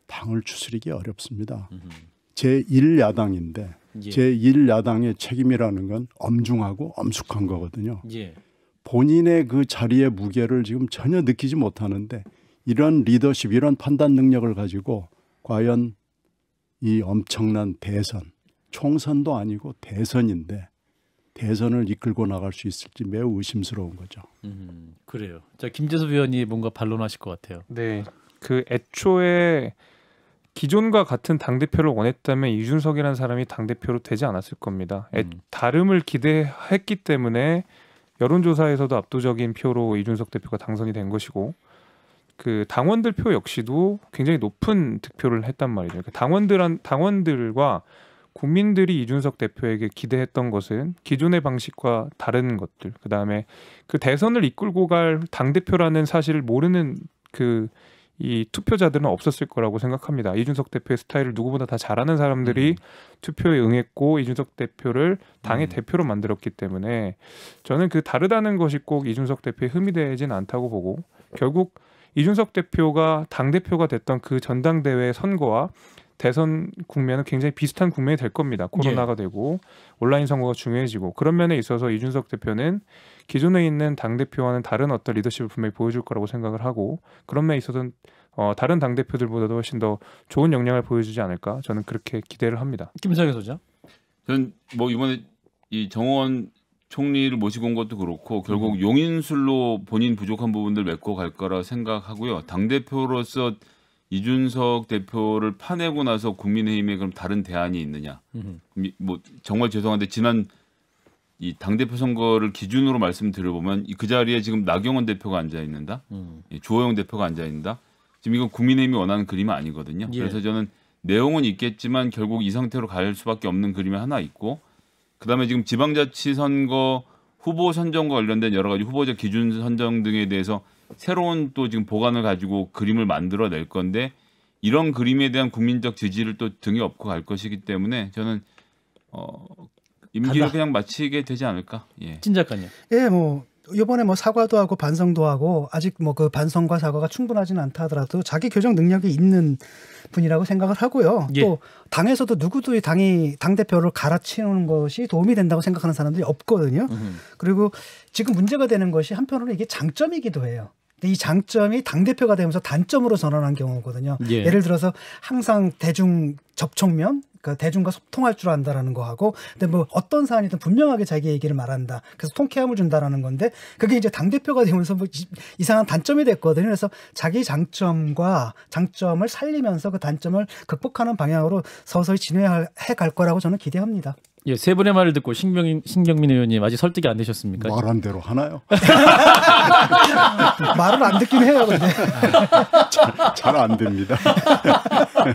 당을 추스리기 어렵습니다. 제1야당인데 예. 제1야당의 책임이라는 건 엄중하고 엄숙한 거거든요. 예. 본인의 그 자리의 무게를 지금 전혀 느끼지 못하는데 이런 리더십, 이런 판단 능력을 가지고 과연 이 엄청난 대선, 총선도 아니고 대선인데 대선을 이끌고 나갈 수 있을지 매우 의심스러운 거죠. 음, 그래요. 자 김재섭 의원이 뭔가 반론하실 것 같아요. 네, 그 애초에 기존과 같은 당 대표를 원했다면 이준석이라는 사람이 당 대표로 되지 않았을 겁니다. 음. 다름을 기대했기 때문에 여론조사에서도 압도적인 표로 이준석 대표가 당선이 된 것이고 그 당원들 표 역시도 굉장히 높은 득표를 했단 말이죠. 그러니까 당원들한 당원들과 국민들이 이준석 대표에게 기대했던 것은 기존의 방식과 다른 것들. 그다음에 그 대선을 이끌고 갈 당 대표라는 사실을 모르는 그이 투표자들은 없었을 거라고 생각합니다. 이준석 대표의 스타일을 누구보다 다 잘하는 사람들이 음. 투표에 응했고 이준석 대표를 당의 음. 대표로 만들었기 때문에 저는 그 다르다는 것이 꼭 이준석 대표의 흠이 되진 않다고 보고 결국 이준석 대표가 당 대표가 됐던 그 전당대회 선거와 대선 국면은 굉장히 비슷한 국면이 될 겁니다. 코로나가 예. 되고 온라인 선거가 중요해지고 그런 면에 있어서 이준석 대표는 기존에 있는 당 대표와는 다른 어떤 리더십을 분명히 보여줄 거라고 생각을 하고 그런 면에 있어서 어, 다른 당 대표들보다도 훨씬 더 좋은 역량을 보여주지 않을까 저는 그렇게 기대를 합니다. 김성현 소장. 저뭐 이번에 이 정원 총리를 모시고 온 것도 그렇고 결국 음. 용인술로 본인 부족한 부분들 메꿔 갈 거라 생각하고요. 당 대표로서 이준석 대표를 파내고 나서 국민의힘에 그럼 다른 대안이 있느냐? 뭐 정말 죄송한데 지난 이 당대표 선거를 기준으로 말씀드려보면 그 자리에 지금 나경원 대표가 앉아 있는다, 음. 예, 조호영 대표가 앉아 있는다. 지금 이건 국민의힘이 원하는 그림은 아니거든요. 예. 그래서 저는 내용은 있겠지만 결국 이 상태로 갈 수밖에 없는 그림이 하나 있고 그다음에 지금 지방자치 선거 후보 선정과 관련된 여러 가지 후보자 기준 선정 등에 대해서 새로운 또 지금 보관을 가지고 그림을 만들어 낼 건데 이런 그림에 대한 국민적 지지를 또 등에 업고 갈 것이기 때문에 저는 어 임기를 간다. 그냥 마치게 되지 않을까? 예. 진 작가님. 예, 뭐 이번에 뭐 사과도 하고 반성도 하고 아직 뭐 그 반성과 사과가 충분하지는 않다 하더라도 자기 교정 능력이 있는 분이라고 생각을 하고요. 예. 또 당에서도 누구도 이 당이 당 대표를 갈아치우는 것이 도움이 된다고 생각하는 사람들이 없거든요. 음흠. 그리고 지금 문제가 되는 것이 한편으로 이게 장점이기도 해요. 근데 이 장점이 당 대표가 되면서 단점으로 전환한 경우거든요. 예. 예를 들어서 항상 대중 접촉면 그러니까 대중과 소통할 줄 안다라는 거하고 근데 뭐 어떤 사안이든 분명하게 자기 얘기를 말한다 그래서 통쾌함을 준다라는 건데 그게 이제 당 대표가 되면서 뭐 이상한 단점이 됐거든요 그래서 자기 장점과 장점을 살리면서 그 단점을 극복하는 방향으로 서서히 진행해 갈 거라고 저는 기대합니다. 예, 세 분의 말을 듣고 신경민, 신경민 의원님 아직 설득이 안 되셨습니까? 말한 대로 하나요? 말을 안 듣긴 해요, 근데. 잘안 됩니다.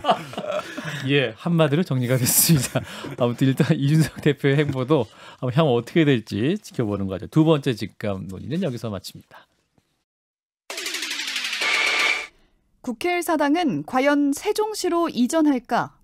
예, 한마디로 정리가 됐습니다. 아무튼 일단 이준석 대표의 행보도 향후 어떻게 될지 지켜보는 거죠. 두 번째 직감 논의는 여기서 마칩니다. 국회의사당은 과연 세종시로 이전할까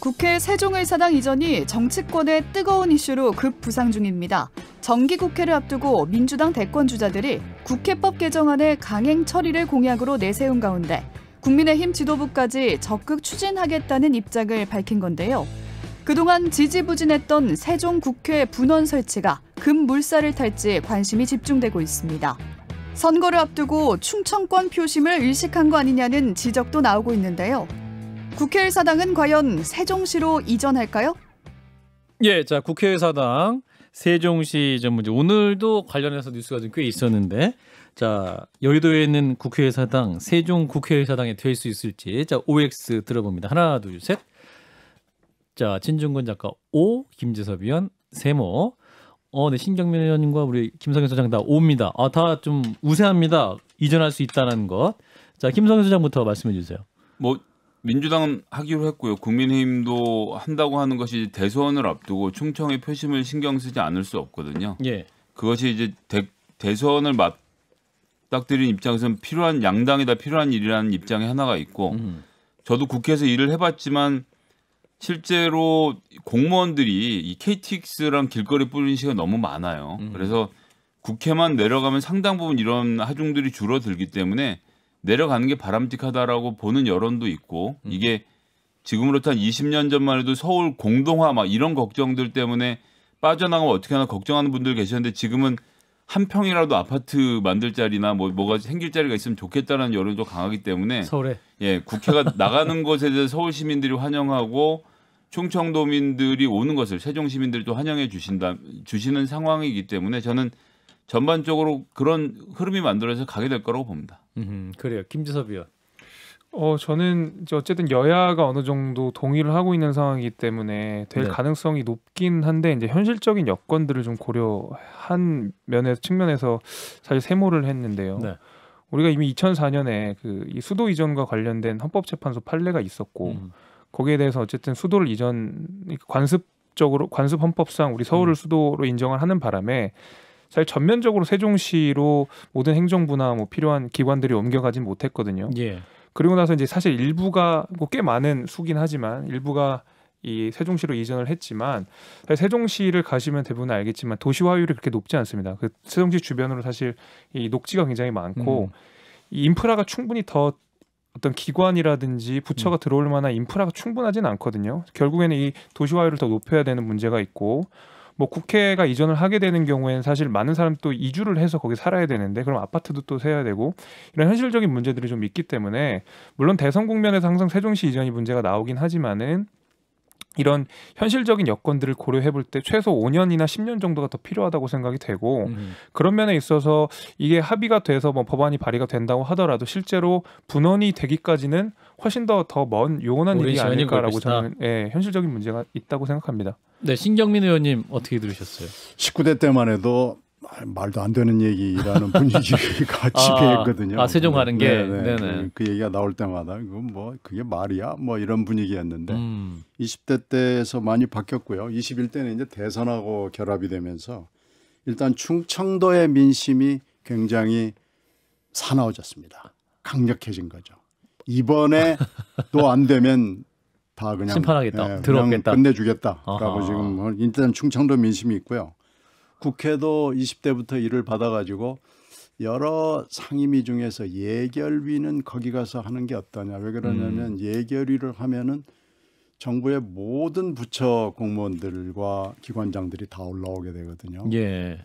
국회 세종의사당 이전이 정치권의 뜨거운 이슈로 급부상 중입니다. 정기국회를 앞두고 민주당 대권 주자들이 국회법 개정안의 강행 처리를 공약으로 내세운 가운데 국민의힘 지도부까지 적극 추진하겠다는 입장을 밝힌 건데요. 그동안 지지부진했던 세종 국회 분원 설치가 급물살을 탈지 관심이 집중되고 있습니다. 선거를 앞두고 충청권 표심을 의식한 거 아니냐는 지적도 나오고 있는데요. 국회의사당은 과연 세종시로 이전할까요? 예, 자 국회의사당 세종시 이전 문제 오늘도 관련해서 뉴스가 좀 꽤 있었는데 자 여의도에 있는 국회의사당 세종 국회의사당에 될수 있을지 자 OX 들어봅니다. 하나 둘 셋. 자 진중근 작가 오 김재섭 위원 세모 어, 네, 신경민 의원님과 우리 김성현 소장 다 옵니다. 아, 다 좀 우세합니다. 이전할 수 있다는 것. 자, 김성현 소장부터 말씀해 주세요. 뭐 민주당은 하기로 했고요. 국민의힘도 한다고 하는 것이 대선을 앞두고 충청의 표심을 신경 쓰지 않을 수 없거든요. 예. 그것이 이제 대, 대선을 맞닥뜨린 입장에서는 필요한 양당이다 필요한 일이라는 입장의 하나가 있고 음. 저도 국회에서 일을 해봤지만 실제로 공무원들이 이 KTX랑 길거리 뿌리는 시간 너무 많아요. 음. 그래서 국회만 내려가면 상당 부분 이런 하중들이 줄어들기 때문에 내려가는 게 바람직하다라고 보는 여론도 있고 음. 이게 지금으로부터 한 20년 전만 해도 서울 공동화 막 이런 걱정들 때문에 빠져나가면 어떻게 하나 걱정하는 분들 계셨는데 지금은 한 평이라도 아파트 만들 자리나 뭐 뭐가 생길 자리가 있으면 좋겠다는 여론도 강하기 때문에 서울에 예 국회가 나가는 것에 대해 서 서울 시민들이 환영하고 충청도민들이 오는 것을 세종 시민들도 환영해 주신다 주시는 상황이기 때문에 저는 전반적으로 그런 흐름이 만들어져 가게 될 거라고 봅니다. 음, 그래요. 김지섭 의원. 어 저는 이제 어쨌든 여야가 어느 정도 동의를 하고 있는 상황이기 때문에 될 네. 가능성이 높긴 한데 이제 현실적인 여건들을 좀 고려한 면에서 측면에서 사실 세모를 했는데요. 네. 우리가 이미 2004년에 그이 수도 이전과 관련된 헌법재판소 판례가 있었고 음. 거기에 대해서 어쨌든 수도를 이전 관습적으로 관습 헌법상 우리 서울을 음. 수도로 인정을 하는 바람에 사실 전면적으로 세종시로 모든 행정부나 뭐 필요한 기관들이 옮겨가진 못했거든요. 예. 그리고 나서 이제 사실 일부가 뭐 꽤 많은 수긴 하지만 일부가 이 세종시로 이전을 했지만 사실 세종시를 가시면 대부분 알겠지만 도시화율이 그렇게 높지 않습니다. 그 세종시 주변으로 사실 이 녹지가 굉장히 많고 음. 이 인프라가 충분히 더 어떤 기관이라든지 부처가 들어올 만한 인프라가 충분하진 않거든요. 결국에는 이 도시화율을 더 높여야 되는 문제가 있고 뭐 국회가 이전을 하게 되는 경우에는 사실 많은 사람 또 이주를 해서 거기 살아야 되는데 그럼 아파트도 또 세야 되고 이런 현실적인 문제들이 좀 있기 때문에 물론 대선 국면에서 항상 세종시 이전이 문제가 나오긴 하지만은 이런 현실적인 여건들을 고려해 볼 때 최소 5년이나 10년 정도가 더 필요하다고 생각이 되고 음. 그런 면에 있어서 이게 합의가 돼서 뭐 법안이 발의가 된다고 하더라도 실제로 분원이 되기까지는 훨씬 더 더 먼 요원한 일이 아닐까라고 저는 예, 현실적인 문제가 있다고 생각합니다. 네, 신경민 의원님 어떻게 들으셨어요? 19대 때만 해도 말도 안 되는 얘기라는 분위기가 지배했거든요. 아, 아, 세종 가는 게. 네, 네. 네네. 네네. 그, 그, 얘기가 나올 때마다 이건 뭐 그게 말이야 뭐 이런 분위기였는데 음. 20대 때에서 많이 바뀌었고요. 21대는 이제 대선하고 결합이 되면서 일단 충청도의 민심이 굉장히 사나워졌습니다. 강력해진 거죠. 이번에 또 안 되면 다 그냥 심판하겠다, 예, 들어오겠다, 끝내주겠다라고 지금 뭐 일단 충청도 민심이 있고요. 국회도 20대부터 일을 받아가지고 여러 상임위 중에서 예결위는 거기 가서 하는 게 어떠냐. 왜 그러냐면 음. 예결위를 하면은 정부의 모든 부처 공무원들과 기관장들이 다 올라오게 되거든요. 예.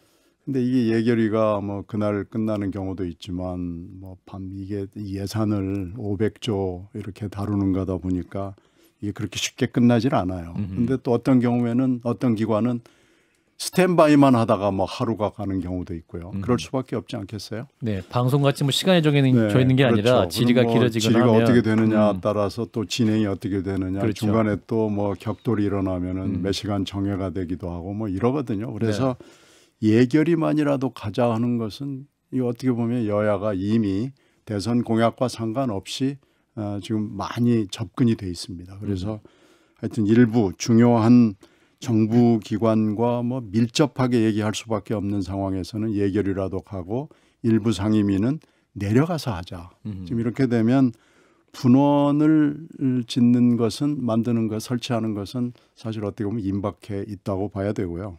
근데 이게 예결위가 뭐 그날 끝나는 경우도 있지만 뭐 밤 이게 예산을 500조 이렇게 다루는 거다 보니까 이게 그렇게 쉽게 끝나질 않아요. 근데 또 어떤 경우에는 어떤 기관은 스탠바이만 하다가 뭐 하루가 가는 경우도 있고요. 그럴 수밖에 없지 않겠어요? 네, 방송 같이 뭐 시간에 정해 네, 져 있는 게 그렇죠. 아니라 지리가 뭐 길어지거나 지리가 하면. 어떻게 되느냐 음. 따라서 또 진행이 어떻게 되느냐 그렇죠. 중간에 또 뭐 격돌이 일어나면은 음. 몇 시간 정해가 되기도 하고 뭐 이러거든요. 네. 그래서 네. 예결이만이라도 가자 하는 것은 이 어떻게 보면 여야가 이미 대선 공약과 상관없이 어, 지금 많이 접근이 돼 있습니다. 그래서 음. 하여튼 일부 중요한 정부 기관과 뭐 밀접하게 얘기할 수밖에 없는 상황에서는 예결이라도 하고 일부 상임위는 내려가서 하자. 음 지금 이렇게 되면 분원을 짓는 것은 만드는 것 설치하는 것은 사실 어떻게 보면 임박해 있다고 봐야 되고요.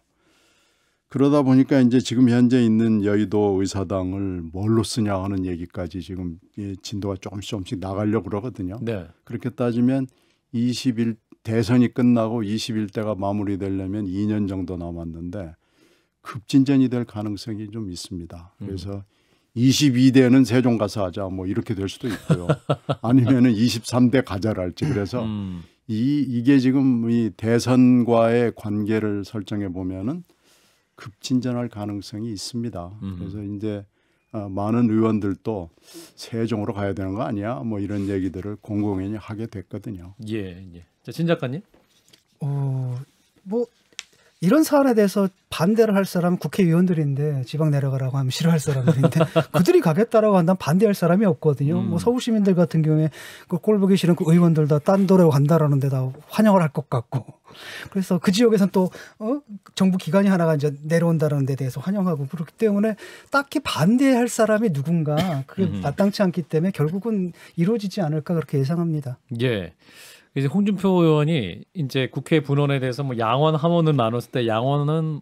그러다 보니까 이제 지금 현재 있는 여의도 의사당을 뭘로 쓰냐 하는 얘기까지 지금 예, 진도가 조금씩 조금씩 나가려고 그러거든요. 네. 그렇게 따지면 21 대선이 끝나고 21대가 마무리되려면 2년 정도 남았는데 급진전이 될 가능성이 좀 있습니다. 음. 그래서 음. 22대는 세종 가서 하자 뭐 이렇게 될 수도 있고요. 아니면은 23대 가자랄지 그래서 음. 이 이게 지금 이 대선과의 관계를 설정해 보면은 급진전할 가능성이 있습니다. 음. 그래서 이제 어, 많은 의원들도 세종으로 가야 되는 거 아니야? 뭐 이런 얘기들을 공공연히 하게 됐거든요. 예, 예. 자, 진 작가님. 어, 이런 사안에 대해서 반대를 할 사람 국회의원들인데 지방 내려가라고 하면 싫어할 사람들인데 그들이 가겠다라고 한다면 반대할 사람이 없거든요. 음. 뭐 서울 시민들 같은 경우에 그 꼴보기 싫은 그 의원들 다딴 도로 간다라는 데다 환영을 할 것 같고 그래서 그 지역에선 또 어? 정부 기관이 하나가 이제 내려온다는 데 대해서 환영하고 그렇기 때문에 딱히 반대할 사람이 누군가 그게 음. 마땅치 않기 때문에 결국은 이루어지지 않을까 그렇게 예상합니다. 예. 이제 홍준표 의원이 이제 국회 분원에 대해서 뭐 양원 함원을 나눴을 때 양원은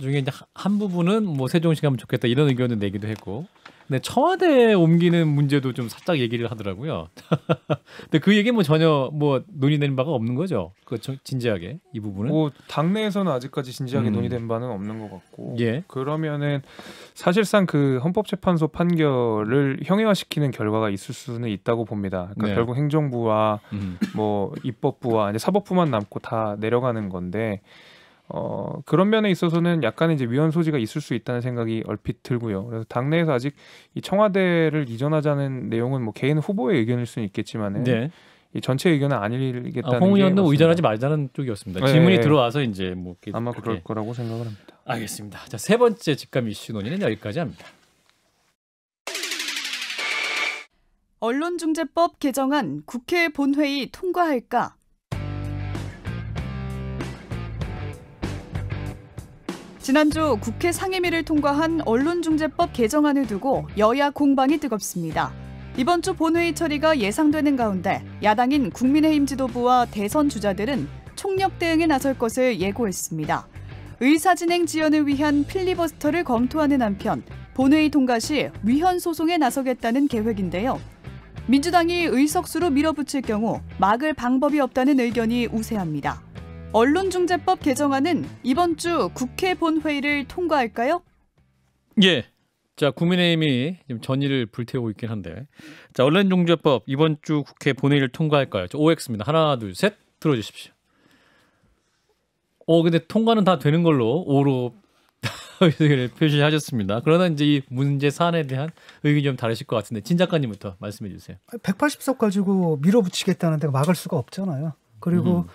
중에 이제 한 부분은 뭐 세종시 가면 좋겠다 이런 의견을 내기도 했고 근데 청와대에 옮기는 문제도 좀 살짝 얘기를 하더라고요. 근데 그 얘기 뭐 전혀 뭐 논의된 바가 없는 거죠. 그 진지하게 이 부분은. 뭐 당내에서는 아직까지 진지하게 음. 논의된 바는 없는 것 같고. 예. 그러면은 사실상 그 헌법재판소 판결을 형해화시키는 결과가 있을 수는 있다고 봅니다. 그러니까 네. 결국 행정부와 음. 뭐 입법부와 이제 사법부만 남고 다 내려가는 건데 어, 그런 면에 있어서는 약간 이제 위헌 소지가 있을 수 있다는 생각이 얼핏 들고요. 그래서 당내에서 아직 이 청와대를 이전하자는 내용은 뭐 개인 후보의 의견일 수는 있겠지만은 네. 이 전체 의견은 아니겠다는 아, 홍 의원도 의전하지 말자는 쪽이었습니다. 네, 질문이 예. 들어와서 이제 뭐 아마 그럴 거라고 생각을 합니다. 알겠습니다. 자, 세 번째 직감 이슈 논의는 여기까지 합니다. 언론중재법 개정안 국회 본회의 통과할까? 지난주 국회 상임위를 통과한 언론중재법 개정안을 두고 여야 공방이 뜨겁습니다. 이번 주 본회의 처리가 예상되는 가운데 야당인 국민의힘 지도부와 대선 주자들은 총력 대응에 나설 것을 예고했습니다. 의사진행 지연을 위한 필리버스터를 검토하는 한편 본회의 통과 시 위헌 소송에 나서겠다는 계획인데요. 민주당이 의석수로 밀어붙일 경우 막을 방법이 없다는 의견이 우세합니다. 언론중재법 개정안은 이번 주 국회 본회의를 통과할까요? 예. 자, 국민의힘이 지금 전의를 불태우고 있긴 한데. 자, 언론중재법 이번 주 국회 본회의를 통과할까요? 저 OX입니다. 하나, 둘, 셋. 들어주십시오. 어 근데 통과는 다 되는 걸로 오로 표시하셨습니다. 그러나 이제 이 문제 사안에 대한 의견이 좀 다르실 것 같은데 진 작가님부터 말씀해 주세요. 180석 가지고 밀어붙이겠다는 데가 막을 수가 없잖아요. 그리고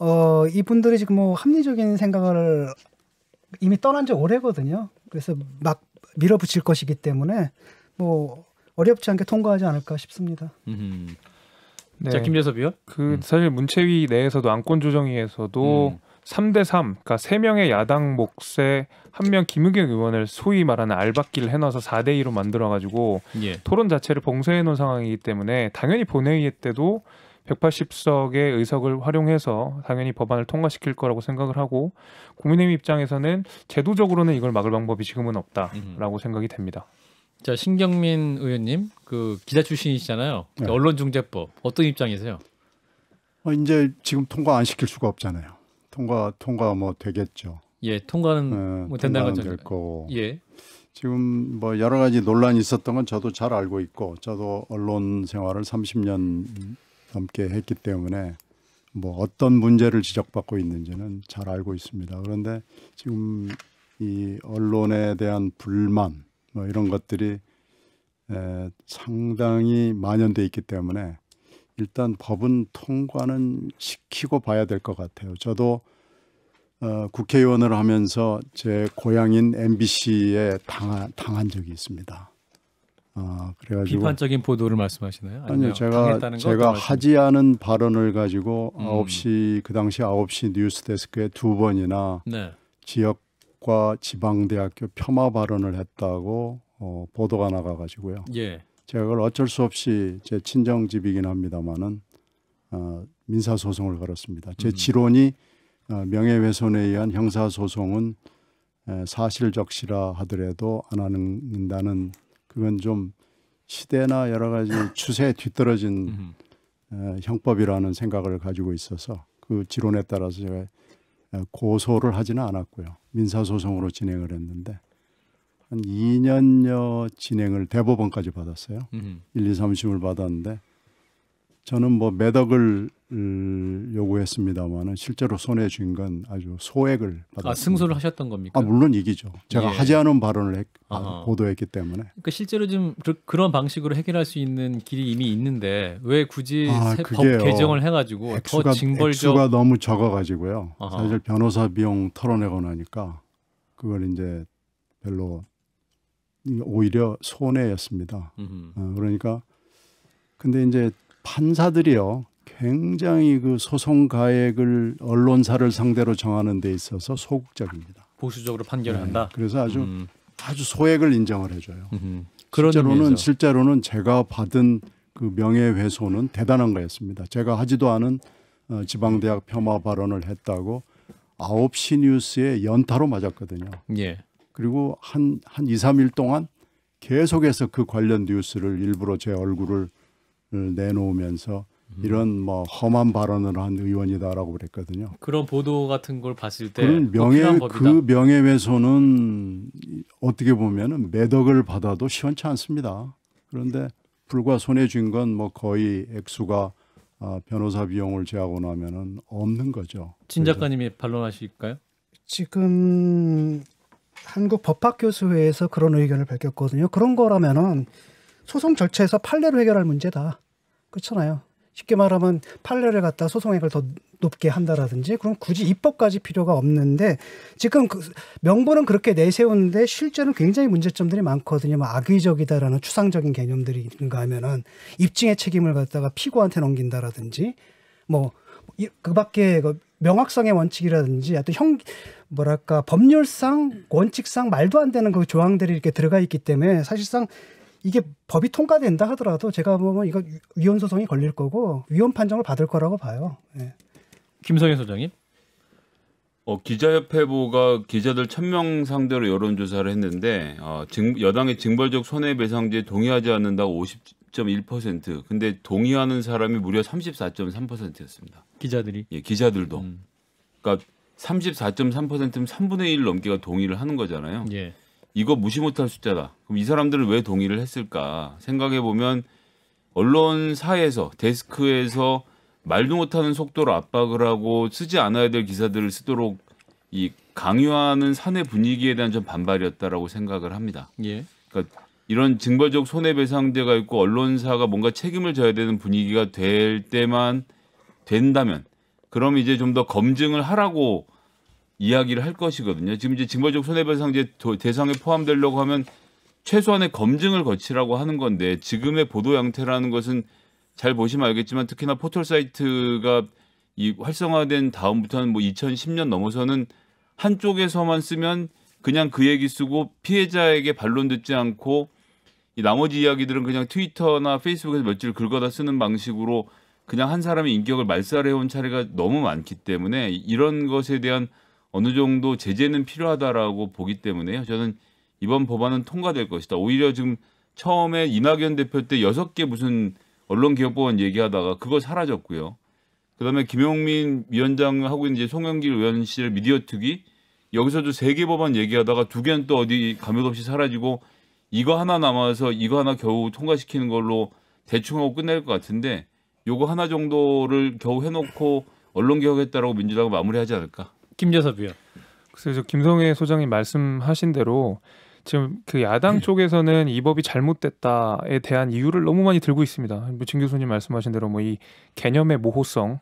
음. 어, 이분들이 지금 뭐 합리적인 생각을 이미 떠난 지 오래거든요. 그래서 막 밀어붙일 것이기 때문에 뭐 어렵지 않게 통과하지 않을까 싶습니다. 음. 네. 자 김재섭이요? 그 음. 사실 문체위 내에서도 안건 조정위에서도 음. 3대 3, 그러니까 세명의 야당 몫에 한명김우경 의원을 소위 말하는 알박기를 해놔서 4대 2로 만들어가지고 예. 토론 자체를 봉쇄해 놓은 상황이기 때문에 당연히 본회의 때도 180석의 의석을 활용해서 당연히 법안을 통과시킬 거라고 생각을 하고 국민의힘 입장에서는 제도적으로는 이걸 막을 방법이 지금은 없다라고 음 생각이 됩니다. 자 신경민 의원님 그 기자 출신이시잖아요. 네. 언론중재법 어떤 입장이세요? 어, 이제 지금 통과 안 시킬 수가 없잖아요. 통과 통과 뭐 되겠죠. 예, 통과는 예, 뭐 된다는 거죠. 될 거고. 예. 지금 뭐 여러 가지 논란이 있었던 건 저도 잘 알고 있고 저도 언론 생활을 30년 넘게 했기 때문에 뭐 어떤 문제를 지적받고 있는지는 잘 알고 있습니다. 그런데 지금 이 언론에 대한 불만 뭐 이런 것들이 에, 상당히 만연돼 있기 때문에 일단 법은 통과는 시키고 봐야 될 것 같아요. 저도 어, 국회의원을 하면서 제 고향인 MBC에 당하, 당한 적이 있습니다. 어, 그래가지고 비판적인 보도를 말씀하시나요? 아니요, 제가 제가 하지 않은 발언을 가지고 음. 9시 그 당시 9시 뉴스데스크에 두 번이나 네. 지역과 지방대학교 폄하 발언을 했다고 어, 보도가 나가가지고요. 예. 제가 그걸 어쩔 수 없이 제 친정 집이긴 합니다만은 어, 민사 소송을 걸었습니다. 제 지론이 음. 어, 명예훼손에 의한 형사 소송은 사실적시라 하더라도 안 하는다는 그건 좀 시대나 여러 가지 추세에 뒤떨어진 에, 형법이라는 생각을 가지고 있어서 그 지론에 따라서 제가 고소를 하지는 않았고요 민사 소송으로 진행을 했는데 한 2년여 진행을 대법원까지 받았어요. 음. 1, 2, 3심을 받았는데 저는 뭐 매덕을 요구했습니다만은 실제로 손해 준건 아주 소액을 아, 받았습니다. 아, 승소를 하셨던 겁니까? 아, 물론 이기죠. 제가 예. 하지 않은 발언을 했, 아. 아, 보도했기 때문에. 그러니까 실제로 좀 그, 런 방식으로 해결할 수 있는 길이 이미 있는데 왜 굳이 아, 법 개정을 해가지고 액수가, 더 징벌적 액수가 너무 적어가지고요. 아하. 사실 변호사 비용 털어내고 나니까 그걸 이제 별로 오히려 손해였습니다. 어, 그러니까 근데 이제 판사들이요 굉장히 그 소송 가액을 언론사를 상대로 정하는 데 있어서 소극적입니다. 보수적으로 판결한다. 네, 그래서 아주 음. 아주 소액을 인정을 해줘요. 음. 실제로는 의미에 실제로는 제가 받은 그 명예훼손은 대단한 거였습니다. 제가 하지도 않은 어, 지방대학 폄하 발언을 했다고 아홉 시 뉴스에 연타로 맞았거든요. 예. 그리고 한, 한 2, 3일 동안 계속해서 그 관련 뉴스를 일부러 제 얼굴을 어, 내놓으면서 음. 이런 뭐 험한 발언을 한 의원이다라고 그랬거든요. 그런 보도 같은 걸 봤을 때 명예 그 명예훼손은 어떻게 보면 매덕을 받아도 시원치 않습니다. 그런데 불과 손해 준건뭐 거의 액수가 아, 변호사 비용을 제하고 나면은 없는 거죠. 진 작가님이 반론하실까요? 지금 한국 법학교수회에서 그런 의견을 밝혔거든요. 그런 거라면은 소송 절차에서 판례로 해결할 문제다. 그렇잖아요. 쉽게 말하면 판례를 갖다 소송액을 더 높게 한다라든지 그럼 굳이 입법까지 필요가 없는데 지금 그 명분은 그렇게 내세우는데 실제는 굉장히 문제점들이 많거든요. 뭐 악의적이다라는 추상적인 개념들이 있는가 하면은 입증의 책임을 갖다가 피고한테 넘긴다라든지 뭐 그밖에 그 명확성의 원칙이라든지 하여튼 형 뭐랄까 법률상 원칙상 말도 안 되는 그 조항들이 이렇게 들어가 있기 때문에 사실상 이게 법이 통과된다 하더라도 제가 보면 이거 위헌 소송이 걸릴 거고 위헌 판정을 받을 거라고 봐요. 예. 김성현 소장님. 어, 기자협회보가 기자들 천명 상대로 여론조사를 했는데 어, 증, 여당의 징벌적 손해배상제 동의하지 않는다고 50.1% 근데 동의하는 사람이 무려 34.3%였습니다. 기자들이? 예, 기자들도. 음. 그러니까 34.3%면 3분의 1 넘게가 동의를 하는 거잖아요. 예. 이거 무시 못할 숫자다. 그럼 이 사람들은 왜 동의를 했을까? 생각해 보면 언론사에서 데스크에서 말도 못하는 속도로 압박을 하고 쓰지 않아야 될 기사들을 쓰도록 이 강요하는 사내 분위기에 대한 좀 반발이었다라고 생각을 합니다. 예. 그러니까 이런 징벌적 손해배상제가 있고 언론사가 뭔가 책임을 져야 되는 분위기가 될 때만 된다면 그럼 이제 좀 더 검증을 하라고 이야기를 할 것이거든요. 지금 이제 징벌적 손해배상제 대상에 포함되려고 하면 최소한의 검증을 거치라고 하는 건데 지금의 보도 양태라는 것은 잘 보시면 알겠지만 특히나 포털 사이트가 이 활성화된 다음부터는 뭐 2010년 넘어서는 한쪽에서만 쓰면 그냥 그 얘기 쓰고 피해자에게 반론 듣지 않고 이 나머지 이야기들은 그냥 트위터나 페이스북에서 며칠 긁어다 쓰는 방식으로 그냥 한 사람의 인격을 말살해온 차례가 너무 많기 때문에 이런 것에 대한 어느 정도 제재는 필요하다라고 보기 때문에요. 저는 이번 법안은 통과될 것이다. 오히려 지금 처음에 이낙연 대표 때 여섯 개 무슨 언론기업법원 얘기하다가 그거 사라졌고요. 그다음에 김용민 위원장하고 이제 송영길 의원 실 미디어 특위 여기서도 세 개 법안 얘기하다가 두 개는 또 어디 감염 없이 사라지고 이거 하나 남아서 이거 하나 겨우 통과시키는 걸로 대충 하고 끝낼 것 같은데 요거 하나 정도를 겨우 해놓고 언론 개혁했다라고 민주당은 마무리하지 않을까? 김재섭 의원. 그래서 김성애 소장님 말씀하신 대로 지금 그 야당 네. 쪽에서는 이 법이 잘못됐다에 대한 이유를 너무 많이 들고 있습니다. 진 교수님 말씀하신 대로 뭐 이 개념의 모호성,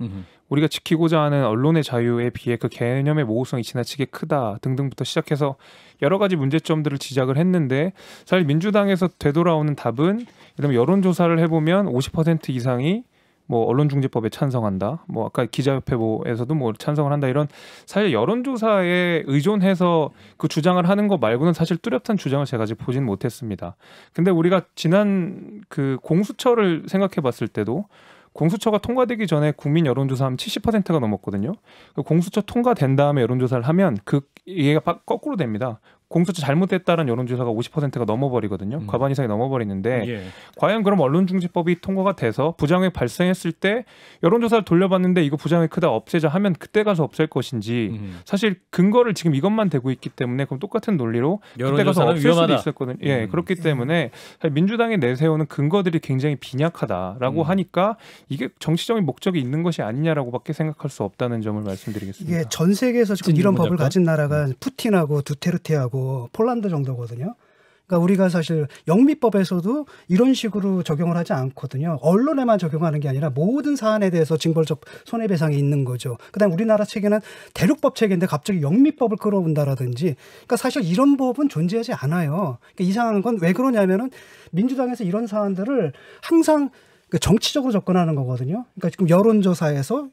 우리가 지키고자 하는 언론의 자유에 비해 그 개념의 모호성이 지나치게 크다 등등부터 시작해서 여러 가지 문제점들을 지적을 했는데 사실 민주당에서 되돌아오는 답은 이런 여론조사를 해보면 50% 이상이 뭐 언론중재법에 찬성한다. 뭐 아까 기자협회에서도 뭐 찬성을 한다 이런 사실 여론조사에 의존해서 그 주장을 하는 거 말고는 사실 뚜렷한 주장을 제가 아직 보진 못했습니다. 근데 우리가 지난 그 공수처를 생각해 봤을 때도 공수처가 통과되기 전에 국민 여론조사하면 70%가 넘었거든요. 그 공수처 통과된 다음에 여론조사를 하면 그 이해가 거꾸로 됩니다. 공소처 잘못됐다는 여론조사가 50%가 넘어버리거든요. 음. 과반 이상이 넘어버리는데 예. 과연 그럼 언론중재법이 통과가 돼서 부장이 발생했을 때 여론조사를 돌려봤는데 이거 부장이 크다 없애자 하면 그때 가서 없앨 것인지 음. 사실 근거를 지금 이것만 되고 있기 때문에 그럼 똑같은 논리로 그때 가서 없앨 위험하다. 수도 있었거든요. 예 음. 그렇기 때문에 민주당이 내세우는 근거들이 굉장히 빈약하다라고 음. 하니까 이게 정치적인 목적이 있는 것이 아니냐라고밖에 생각할 수 없다는 점을 말씀드리겠습니다. 이게 전 세계에서 지금 이런 법을 가진 나라가 음. 푸틴하고 두테르테하고 정고 폴란드 정도거든요. 그러니까 우리가 사실 영미법에서도 이런 식으로 적용을 하지 않거든요. 언론에만 적용하는 게 아니라 모든 사안에 대해서 징벌적 손해배상이 있는 거죠. 그다음 우리나라 체계는 대륙법 체계인데 갑자기 영미법을 끌어온다라든지, 그러니까 사실 이런 법은 존재하지 않아요. 그러니까 이상한 건 왜 그러냐면은 민주당에서 이런 사안들을 항상 그 정치적으로 접근하는 거거든요. 그러니까 지금 여론조사에서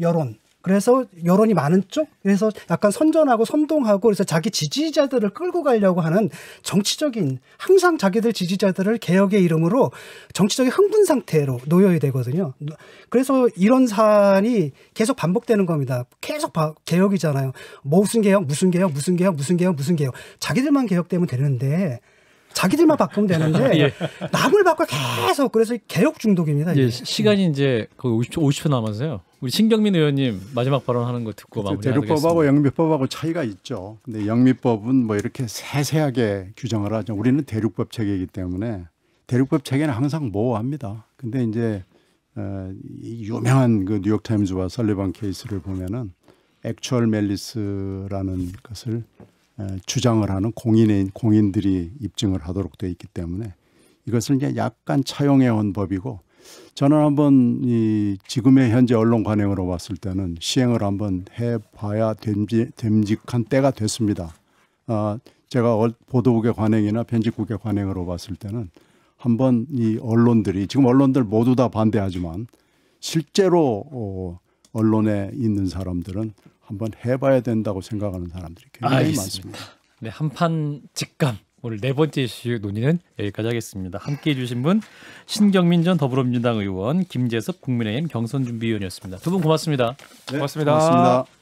여론 그래서 여론이 많은 쪽 그래서 약간 선전하고 선동하고 그래서 자기 지지자들을 끌고 가려고 하는 정치적인 항상 자기들 지지자들을 개혁의 이름으로 정치적인 흥분 상태로 놓여야 되거든요. 그래서 이런 사안이 계속 반복되는 겁니다. 계속 바, 개혁이잖아요. 뭐 무슨 개혁, 무슨 개혁, 무슨 개혁, 무슨 개혁, 무슨 개혁. 자기들만 개혁되면 되는데 자기들만 바꾸면 되는데 예. 남을 바꿔 계속 그래서 개혁 중독입니다. 예, 시간이 이제 거의 50초, 50초 남았어요. 우리 신경민 의원님 마지막 발언하는 거 듣고 마무리 대륙법하고 영미법하고 차이가 있죠. 근데 영미법은 뭐 이렇게 세세하게 규정을 하죠. 우리는 대륙법 체계이기 때문에 대륙법 체계는 항상 모호합니다. 근데 이제 어, 유명한 그 뉴욕타임즈와 설리반 케이스를 보면은 액츄얼 멜리스라는 것을 주장을 하는 공인인 공인들이 입증을 하도록 되어 있기 때문에 이것을 이제 약간 차용해 온 법이고 저는 한번 이 지금의 현재 언론 관행으로 봤을 때는 시행을 한번 해봐야 됨지, 됨직한 때가 됐습니다. 아, 제가 보도국의 관행이나 편집국의 관행으로 봤을 때는 한번 이 언론들이 지금 언론들 모두 다 반대하지만 실제로 어, 언론에 있는 사람들은 한번 해봐야 된다고 생각하는 사람들이 굉장히 알겠습니다. 아, 많습니다. 네, 한판 직감. 오늘 네 번째 이슈 논의는 여기까지 하겠습니다. 함께해 주신 분 신경민 전 더불어민주당 의원, 김재섭 국민의힘 경선준비위원이었습니다. 두 분 고맙습니다. 네, 고맙습니다. 고맙습니다.